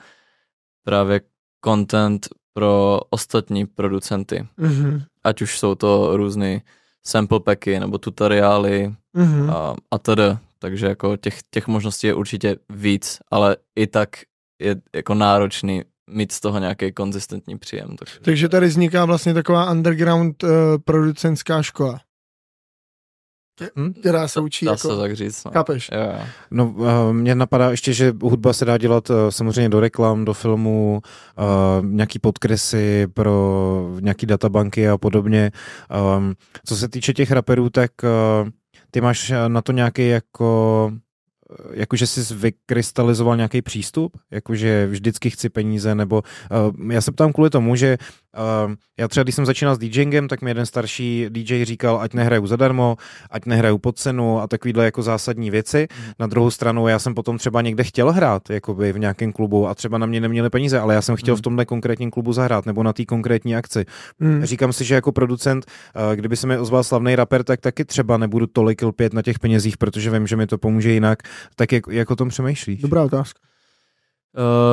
právě content pro ostatní producenty. Mm-hmm. Ať už jsou to různé sample packy nebo tutoriály mm-hmm. a, a tedy. Takže jako těch, těch možností je určitě víc, ale i tak je jako náročný mít z toho nějaký konzistentní příjem. Takže, takže tady vzniká vlastně taková underground uh, producentská škola. Hm? Která se učí. Dá jako, se tak říct. No. Jo, jo. No, eh, mě napadá ještě, že hudba se dá dělat eh, samozřejmě do reklam, do filmů, eh, nějaký podkresy pro nějaký databanky a podobně. Ehm, co se týče těch raperů, tak ty máš na to nějaký jako jakože jsi vykrystalizoval nějaký přístup, jakože vždycky chci peníze, nebo uh, já se ptám kvůli tomu, že Ehm, já třeba, když jsem začínal s DJingem, tak mi jeden starší DJ říkal, ať nehraju zadarmo, ať nehraju pod cenu a takovýhle jako zásadní věci. Mhm. Na druhou stranu, já jsem potom třeba někde chtěl hrát, jakoby v nějakém klubu a třeba na mě neměli peníze, ale já jsem chtěl mm. v mhm. tomhle konkrétním klubu zahrát nebo na té konkrétní akci. Mm. Říkám si, že jako producent, eh, kdyby se mi ozval slavný rapper, tak taky třeba nebudu tolik lpět na těch penězích, protože vím, že mi to pomůže jinak. Tak jak, jak o tom přemýšlíš? Dobrá otázka.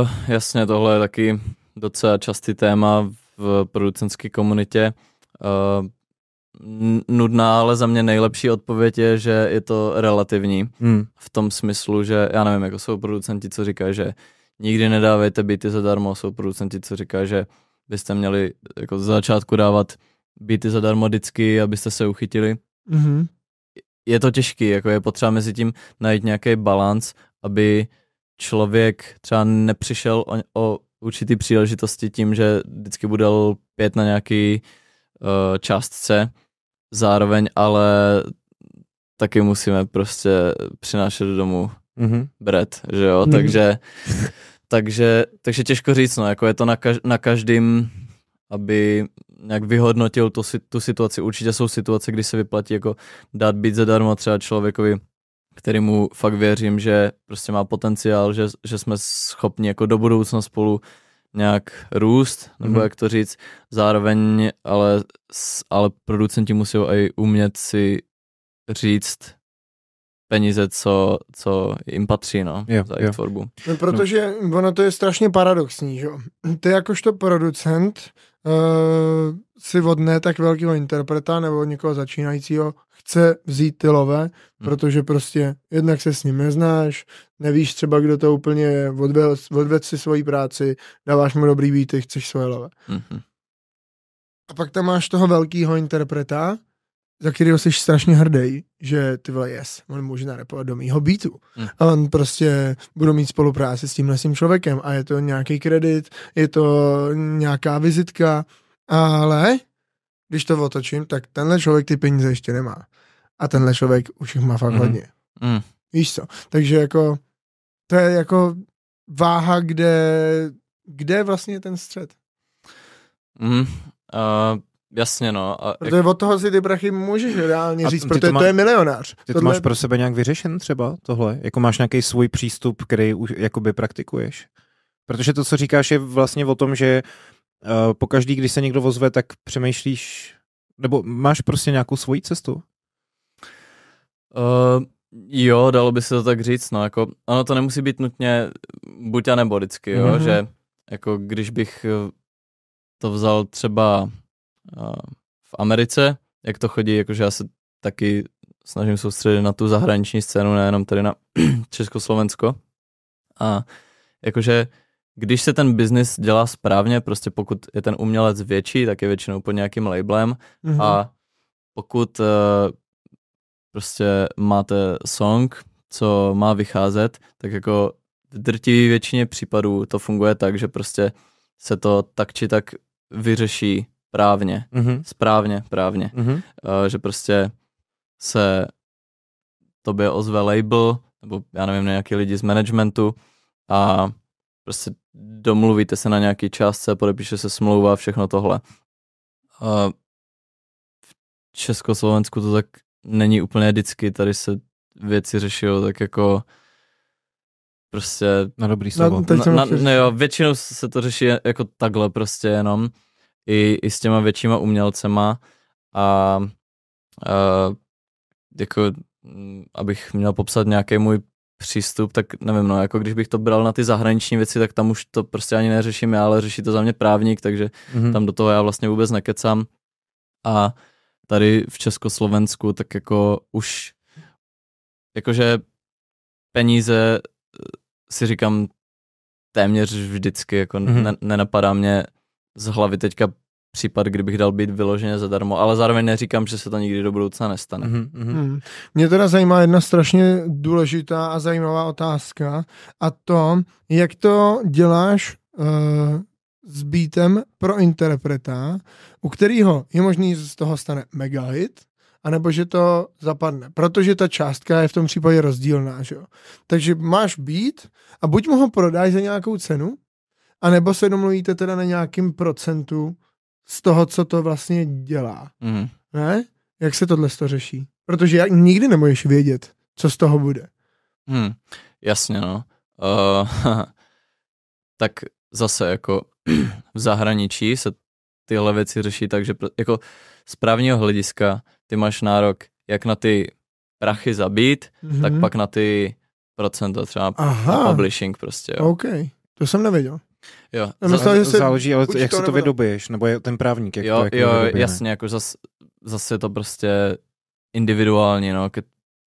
Uh, jasně, tohle je taky docela častý téma v producentské komunitě. Uh, nudná, ale za mě nejlepší odpověď je, že je to relativní. Hmm. V tom smyslu, že já nevím, jako jsou producenti, co říkají, že nikdy nedávejte byty zadarmo, jsou producenti, co říkají, že byste měli jako z začátku dávat byty zadarmo vždycky, abyste se uchytili. Mm-hmm. Je to těžký, jako je potřeba mezi tím najít nějaký balans, aby člověk třeba nepřišel o, o určitý příležitosti tím, že vždycky bude pět na nějaký uh, částce, zároveň ale taky musíme prostě přinášet do domu mm-hmm. bret, že jo, mm-hmm. takže, takže, takže těžko říct, no, jako je to na, kaž, na každým, aby nějak vyhodnotil tu, tu situaci. Určitě jsou situace, kdy se vyplatí jako dát být zadarmo třeba člověkovi kterému fakt věřím, že prostě má potenciál, že, že jsme schopni jako do budoucna spolu nějak růst, nebo mm-hmm. jak to říct, zároveň ale, ale producenti musí i umět si říct peníze, co, co jim patří, no, jo, za jejich tvorbu. No, protože no. ono to je strašně paradoxní, že jo. (clears throat) Ty jakožto producent uh, si od ne tak velkého interpreta nebo od někoho začínajícího chce vzít ty love, hmm. protože prostě jednak se s ním neznáš, nevíš třeba, kdo to úplně je, odved, odved si svoji práci, dáváš mu dobrý beaty, chceš svoje love. Hmm. A pak tam máš toho velkého interpreta, za kterého jsi strašně hrdý, že ty vole, yes, on může narepovat do mýho beatu. Hmm. A on prostě budu mít spolupráci s tímhle svým člověkem a je to nějaký kredit, je to nějaká vizitka, ale když to otočím, tak tenhle člověk ty peníze ještě nemá. A tenhle člověk už jich má fakt mhm. hodně. Hmm. Víš co? Takže jako to je jako váha, kde, kde je vlastně ten střed. Hmm. uh, Jasně, no. A protože jak... od toho si ty prachy můžeš reálně říct, protože to, má... to je milionář. Ty to Tohle... máš pro sebe nějak vyřešen třeba tohle? Jako máš nějaký svůj přístup, který už jakoby praktikuješ? Protože to, co říkáš, je vlastně o tom, že uh, eh, po každý, když se někdo vozve, tak přemýšlíš, nebo máš prostě nějakou svoji cestu? Uh, jo, dalo by se to tak říct, no jako, ano, to nemusí být nutně buď a nebo vždycky, jo, mm-hmm. že jako když bych eh, to vzal třeba v Americe, jak to chodí, jakože já se taky snažím soustředit na tu zahraniční scénu, nejenom tady na (clears throat) Československo. A jakože když se ten biznis dělá správně, prostě pokud je ten umělec větší, tak je většinou pod nějakým labelem mm-hmm. a pokud eh, prostě máte song, co má vycházet, tak jako v drtivé většině případů to funguje tak, že prostě se to tak či tak vyřeší právně, mm-hmm. správně, právně, mm-hmm. uh, že prostě se tobě ozve label, nebo já nevím, nějaký lidi z managementu a prostě domluvíte se na nějaký částce, podepíše se smlouva, všechno tohle. Uh, v Československu to tak není úplně vždycky, tady se věci řešilo tak jako prostě... Na dobrý slovo. Na, na, ne, jo, většinou se to řeší jako takhle prostě jenom i, i s těma většíma umělcema a, a jako, mm, abych měl popsat nějaký můj přístup, tak nevím, no, jako když bych to bral na ty zahraniční věci, tak tam už to prostě ani neřeším já, ale řeší to za mě právník, takže mm-hmm. tam do toho já vlastně vůbec nekecám. A tady v Československu, tak jako už, jakože peníze eh, si říkám téměř vždycky, jako mm-hmm. ne, nenapadá mě z hlavy teďka případ, kdybych dal být vyloženě zadarmo, ale zároveň neříkám, že se to nikdy do budoucna nestane. Mm-hmm. Mm. Mě teda zajímá jedna strašně důležitá a zajímavá otázka a to, jak to děláš uh, s beatem pro interpreta, u kterého je možný, že z toho stane mega hit, anebo že to zapadne. Protože ta částka je v tom případě rozdílná, že jo. Takže máš být a buď mu ho prodáš za nějakou cenu, a nebo se domluvíte teda na nějakým procentu z toho, co to vlastně dělá. Mm. Ne? Jak se tohle to řeší? Protože já nikdy nemůžeš vědět, co z toho bude. Hmm, jasně, no. Uh, (laughs) tak zase jako (clears throat) v zahraničí se tyhle věci řeší tak, že jako z právního hlediska ty máš nárok jak na ty prachy zabít, mm-hmm. tak mhm. pak na ty procenta třeba Aha. publishing prostě. Jo. OK, to jsem nevěděl. Jo. Myslím, že se záleží, ale jak se to vydobíš, nebo je ten právník, jak jo, to jak Jo, vydobí, jasně, jako zase zas je to prostě individuální, no,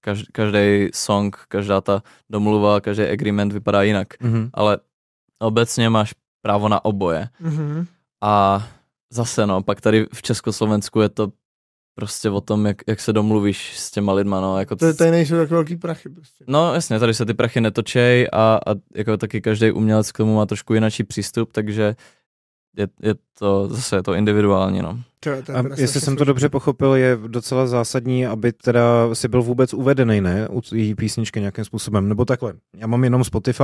Kaž, každý song, každá ta domluva, každý agreement vypadá jinak, mm-hmm. ale obecně máš právo na oboje. Mm-hmm. A zase no, pak tady v Československu je to prostě o tom, jak, jak se domluvíš s těma lidma, no, jako... To, tady nejsou tak velký prachy prostě. No, jasně, tady se ty prachy netočej a, a jako taky každý umělec k tomu má trošku jinačí přístup, takže je, je to zase je to individuální, no. A jestli jsem to dobře pochopil, je docela zásadní, aby teda si byl vůbec uvedený, ne, u její písničky nějakým způsobem, nebo takhle. Já mám jenom Spotify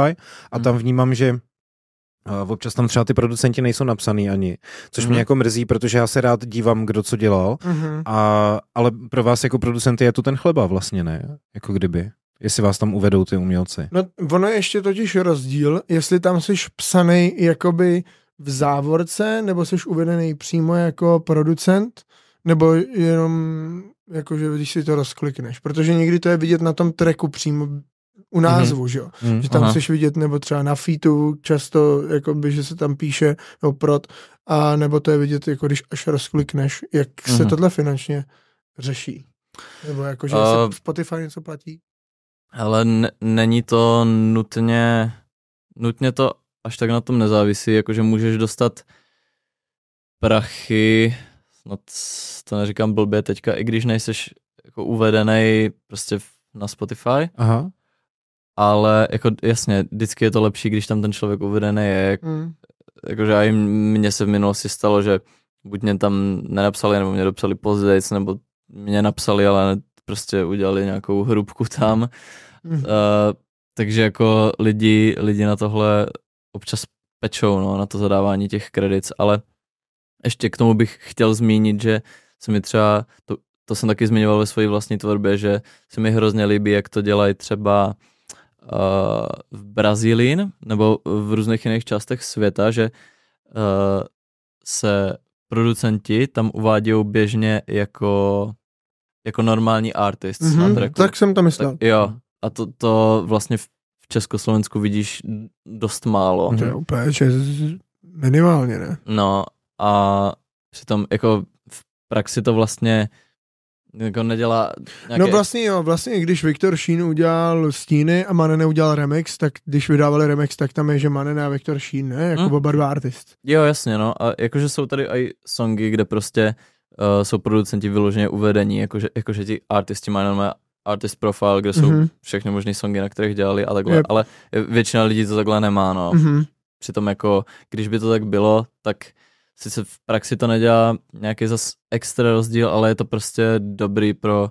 a hmm. tam vnímám, že a občas tam třeba ty producenti nejsou napsaný ani, což mm-hmm. mě mhm. jako mrzí, protože já se rád dívám, kdo co dělal, mm-hmm. a, ale pro vás jako producenty je to ten chleba vlastně, ne? Jako kdyby jestli vás tam uvedou ty umělci. No, ono je ještě totiž rozdíl, jestli tam jsi psaný jakoby v závorce, nebo jsi uvedený přímo jako producent, nebo jenom jakože když si to rozklikneš, protože někdy to je vidět na tom treku přímo u mhm. názvu, mm-hmm. že jo. Mm, že tam aha. chceš vidět, nebo třeba na featu často, jakoby, že se tam píše, nebo prot, a nebo to je vidět, jako když až rozklikneš, jak mm-hmm. se mhm. tohle finančně řeší. Nebo jako, že uh, Spotify něco platí. Ale n- není to nutně, nutně to až tak na tom nezávisí, jakože můžeš dostat prachy, snad to neříkám blbě teďka, i když nejseš jako uvedený prostě na Spotify, Aha ale jako jasně, vždycky je to lepší, když tam ten člověk uvedený je. Mm. Jakože i mně se v minulosti stalo, že buď mě tam nenapsali, nebo mě dopsali později, nebo mě napsali, ale prostě udělali nějakou hrubku tam. Mm. Uh, takže jako lidi, lidi na tohle občas pečou, no, na to zadávání těch kredit, ale ještě k tomu bych chtěl zmínit, že se mi třeba, to, to jsem taky zmiňoval ve své vlastní tvorbě, že se mi hrozně líbí, jak to dělají třeba v Brazílii nebo v různých jiných částech světa, že eh, se producenti tam uvádějí běžně jako, jako normální artist mm-hmm, Tak jsem to myslel. Tak, jo, a to, to vlastně v Československu vidíš dost málo. To je mhm. úplně, že minimálně, ne? No a přitom jako v praxi to vlastně uh, jako nedělá nějaké... No vlastně jo, vlastně když Viktor Šín udělal Stíny a Manene udělal remix, tak když vydávali remix, tak tam je, že Manene a Viktor Šín, ne? Jako hmm. oba dva artist. Jo, jasně, no. A jakože jsou tady i songy, kde prostě uh, jsou producenti vyloženě uvedení, jakože, jakože ti artisti mají normálně artist profile, kde jsou mm-hmm. všechny možné songy, na kterých dělali a takhle, yep. ale většina lidí to takhle nemá, no. Mm-hmm. Přitom jako, když by to tak bylo, tak sice v praxi to nedělá nějaký zas extra rozdíl, ale je to prostě dobrý pro,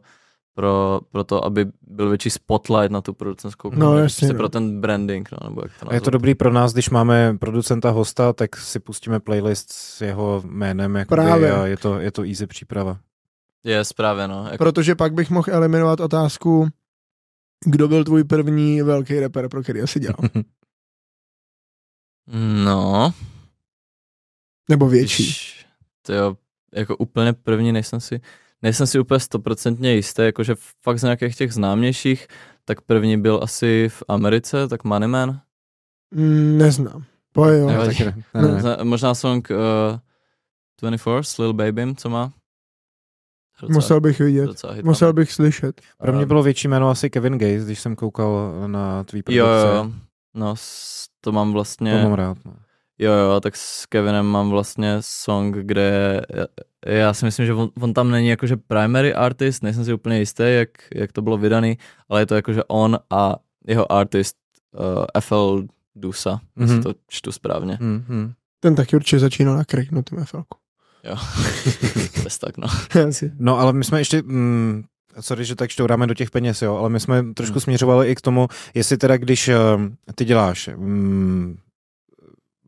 pro, pro to, aby byl větší spotlight na tu producenskou no, jasně, prostě no. pro ten branding. No, nebo jak to a je to dobrý pro nás, když máme producenta hosta, tak si pustíme playlist s jeho jménem jakoby, Právě. a je to, je to easy příprava. Je, správně, no. Jako... Protože pak bych mohl eliminovat otázku, kdo byl tvůj první velký rapper, pro který jsi dělal? (laughs) no, nebo větší? To jo, jako úplně první nejsem si, nejsem si úplně stoprocentně jistý, jakože fakt z nějakých těch známějších, tak první byl asi v Americe, tak Man. Mm, neznám. Po jo. Ne, ne. Ne, no, ne. Možná song uh, eh, 24 s Lil Baby, co má? Docela, Musel bych vidět, musel bych slyšet. Pro mě eh, bylo větší jméno asi Kevin Gates, když jsem koukal na tvý produkce. Jo, jo, no to mám vlastně... To mám rád. No. Jo, jo, tak s Kevinem mám vlastně song, kde já, já si myslím, že on, on tam není jakože primary artist, nejsem si úplně jistý, jak, jak to bylo vydaný, ale je to jakože on a jeho artist uh, eh, FL Dusa, mm-hmm. jestli mhm. to čtu správně. Mm-hmm. Ten taky určitě začínal na kriknutém FLku. Jo, (laughs) bez tak no. (laughs) no ale my jsme ještě, mm, sorry, že tak šťouráme do těch peněz, jo, ale my jsme trošku hmm. směřovali i k tomu, jestli teda když uh, ty děláš mm,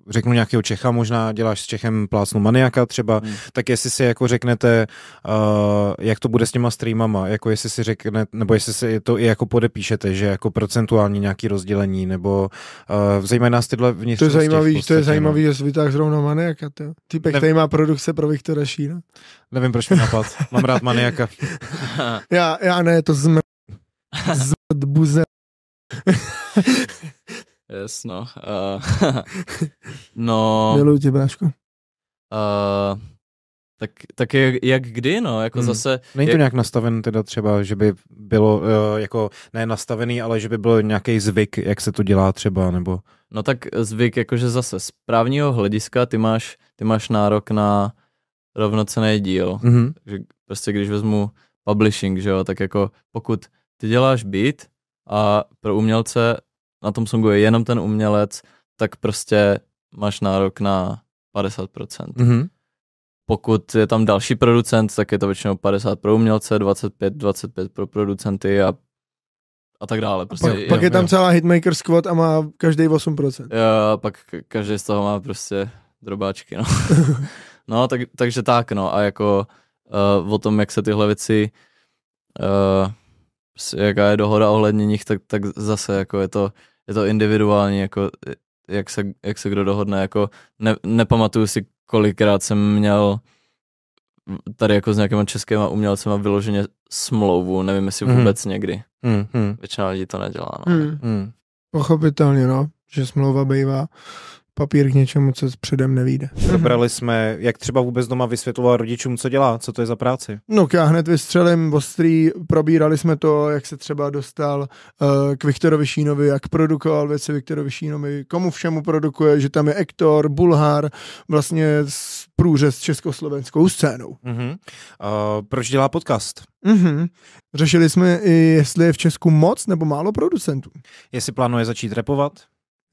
řeknu nějakého Čecha, možná děláš s Čechem plácnu maniaka třeba, hmm. tak jestli si jako řeknete, uh, jak to bude s těma streamama, jako jestli si řeknete, nebo jestli si to i jako podepíšete, že jako procentuální nějaký rozdělení, nebo uh, zejména z tyhle vnitř. To je zajímavý, podstatě, to je no. zajímavý, no. že vytáh zrovna maniaka, to. Typek ne... má produkce pro Viktora Šína. Nevím, proč mi napad, mám rád maniaka. já, já ne, to zmrt. (laughs) Zmrt buze. Yes, no. Uh, (laughs) no. Miluji tě, bráško. Uh, tak, tak jak, jak kdy, no, jako hmm. zase... Není to jak... nějak nastaven teda třeba, že by bylo, uh, jako, ne nastavený, ale že by byl nějaký zvyk, jak se to dělá třeba, nebo... No tak zvyk, jakože zase z právního hlediska ty máš, ty máš nárok na rovnocený díl. Mm-hmm. Že prostě když vezmu publishing, že jo, tak jako pokud ty děláš beat a pro umělce na tom songu je jenom ten umělec, tak prostě máš nárok na 50%. Mm-hmm. Pokud je tam další producent, tak je to většinou 50 pro umělce, 25, 25 pro producenty a a tak dále. Prostě, a pak, jenom, pak je tam jo. celá Hitmaker Squad a má každý 8%. Jo, pak každý z toho má prostě drobáčky, no. (laughs) no, tak, takže tak, no. A jako uh, o tom, jak se tyhle věci, uh, jaká je dohoda ohledně nich, tak, tak zase jako je to, je to individuální, jako jak se, jak se kdo dohodne, jako ne, nepamatuju si, kolikrát jsem měl tady jako s nějakýma českýma umělcema vyloženě smlouvu, nevím jestli mm. vůbec někdy. Mm, mm. Většina lidí to nedělá. No. Mm. Mm. Pochopitelně, no, že smlouva bývá papír k něčemu, co předem nevíde. Mhm. Probrali jsme, jak třeba vůbec doma vysvětlovat rodičům, co dělá, co to je za práci. No, já hned vystřelím ostrý, probírali jsme to, jak se třeba dostal uh, k Viktorovi Šínovi, jak produkoval věci Viktorovi Šínovi, komu všemu produkuje, že tam je Ektor, Bulhár, vlastně s průřez československou scénou. Uh-huh. Uh, proč dělá podcast? Uh-huh. Řešili jsme i, jestli je v Česku moc nebo málo producentů. Jestli plánuje začít repovat?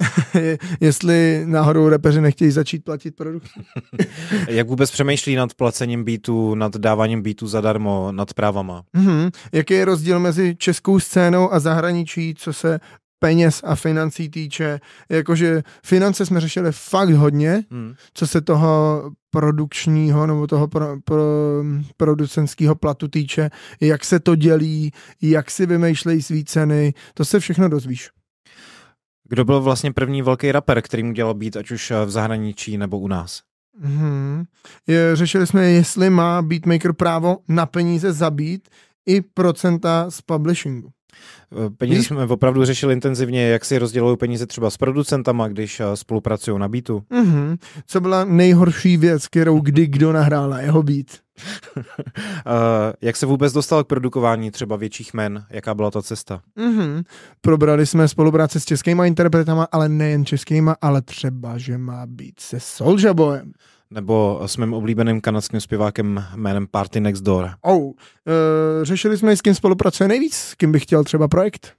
(laughs) jestli náhodou repeři nechtějí začít platit produkci. (laughs) Jak vůbec přemýšlí nad placením beatů, nad dáváním beatů zadarmo, nad právama? Mm-hmm. Jaký je rozdíl mezi českou scénou a zahraničí, co se peněz a financí týče, jakože finance jsme řešili fakt hodně, mm. co se toho produkčního nebo toho pro, pro, producenského platu týče, jak se to dělí, jak si vymýšlejí svý ceny, to se všechno dozvíš. Kdo byl vlastně první velký rapper, který mu dělal být, ať už eh, v zahraničí nebo u nás? hmm Je, řešili jsme, jestli má beatmaker právo na peníze zabít i procenta z publishingu. Eh, peníze jsme opravdu řešili intenzivně, jak si rozdělují peníze třeba s producentama, když eh, spolupracují na beatu. Mm-hmm. Co byla nejhorší věc, kterou kdy kdo nahrál na jeho beat? (laughs) Eh, jak se vůbec dostal k produkování třeba větších men? Jaká byla ta cesta? Mm-hmm. Probrali jsme spolupráce s českýma interpretama, ale nejen českýma, ale třeba, že má být se Soulja Boyem nebo s mým oblíbeným kanadským zpěvákem jménem Party Next Door? Oh, uh, řešili jsme, s kým spolupracuje nejvíc, s kým bych chtěl třeba projekt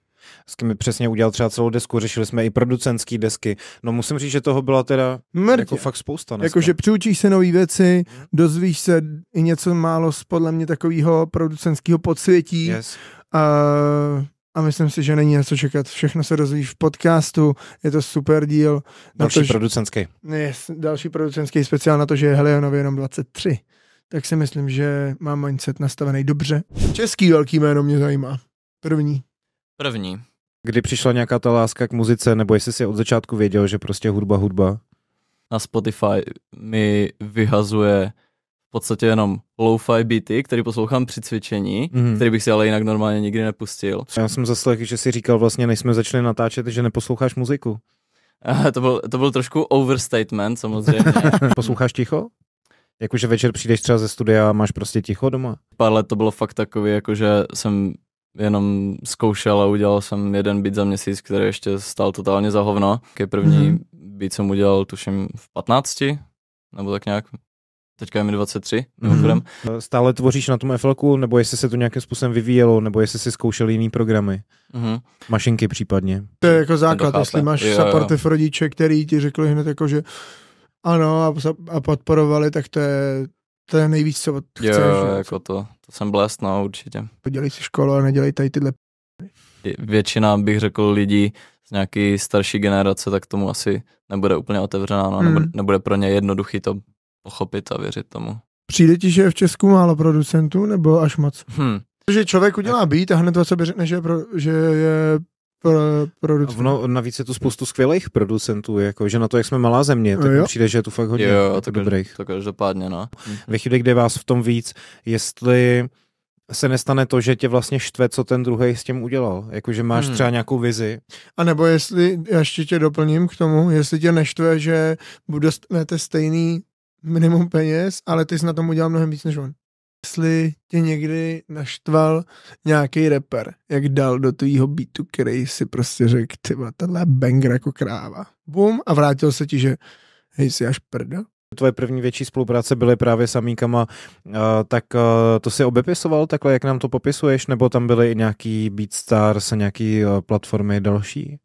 s kým přesně udělal třeba celou desku, řešili jsme i producentské desky. No musím říct, že toho byla teda Mrdě. jako fakt spousta. Jakože přiučíš se nové věci, mhm. dozvíš se i něco málo z podle mě takového producentského podsvětí. Yes. A, a myslím si, že není něco čekat. Všechno se dozvíš v podcastu, je to super díl. Další na to, producentský. Yes, další producentský speciál na to, že je Helionově jenom 23. Tak si myslím, že mám mindset nastavený dobře. Český velký jméno mě zajímá. První. První. Kdy přišla nějaká ta láska k muzice, nebo jestli jsi od začátku věděl, že prostě hudba, hudba? Na Spotify mi vyhazuje v podstatě jenom lo-fi beaty, který poslouchám při cvičení, mm-hmm. který bych si ale jinak normálně nikdy nepustil. Já jsem zaslechl, že si říkal vlastně, než jsme začali natáčet, že neposloucháš muziku. to byl, to byl trošku overstatement samozřejmě. (laughs) Posloucháš ticho? Jakože večer přijdeš třeba ze studia a máš prostě ticho doma? Pár let to bylo fakt takový, jakože jsem jenom zkoušel a udělal jsem jeden beat za měsíc, který ještě stál totálně za hovno. Ke první mm-hmm. beat jsem udělal tuším v 15, nebo tak nějak. Teďka je mi 23, Mm-hmm. No, stále tvoříš na tom FL, nebo jestli se to nějakým způsobem vyvíjelo, nebo jestli si zkoušel jiný programy? Mm-hmm. Mašinky případně. To je jako základ, jestli máš jo, v rodiče, který ti řekli hned jako, že ano a, a podporovali, tak to je to je nejvíc, co chceš. Jo, že? jako to, to jsem blest, no, určitě. Podělej si školu a nedělej tady tyhle Většina, bych řekl, lidí z nějaký starší generace, tak tomu asi nebude úplně otevřená, no, hmm. nebude pro ně jednoduchý to pochopit a věřit tomu. Přijde ti, že je v Česku málo producentů, nebo až moc? Hmm. Že člověk udělá být a hned o sobě řekne, že je, pro, že je pro, No, navíc je tu spoustu skvělých producentů, jako, že na to, jak jsme malá země, tak jo. přijde, že je tu fakt hodně jo, jako tak dobrých. Tak každopádně, no. Ve chvíli, kde vás v tom víc, jestli se nestane to, že tě vlastně štve, co ten druhý s tím udělal. Jakože máš hmm. třeba nějakou vizi. A nebo jestli, já ještě tě doplním k tomu, jestli tě neštve, že dostanete stejný minimum peněz, ale ty jsi na tom udělal mnohem víc než on jestli tě někdy naštval nějaký reper, jak dal do tvýho beatu, který si prostě řekl, ty tohle je banger jako kráva. Bum, a vrátil se ti, že hej, jsi až prdel. Tvoje první větší spolupráce byly právě s Amíkama, uh, tak uh, to si obepisoval takhle, jak nám to popisuješ, nebo tam byly i nějaký BeatStars, nějaký uh, platformy další?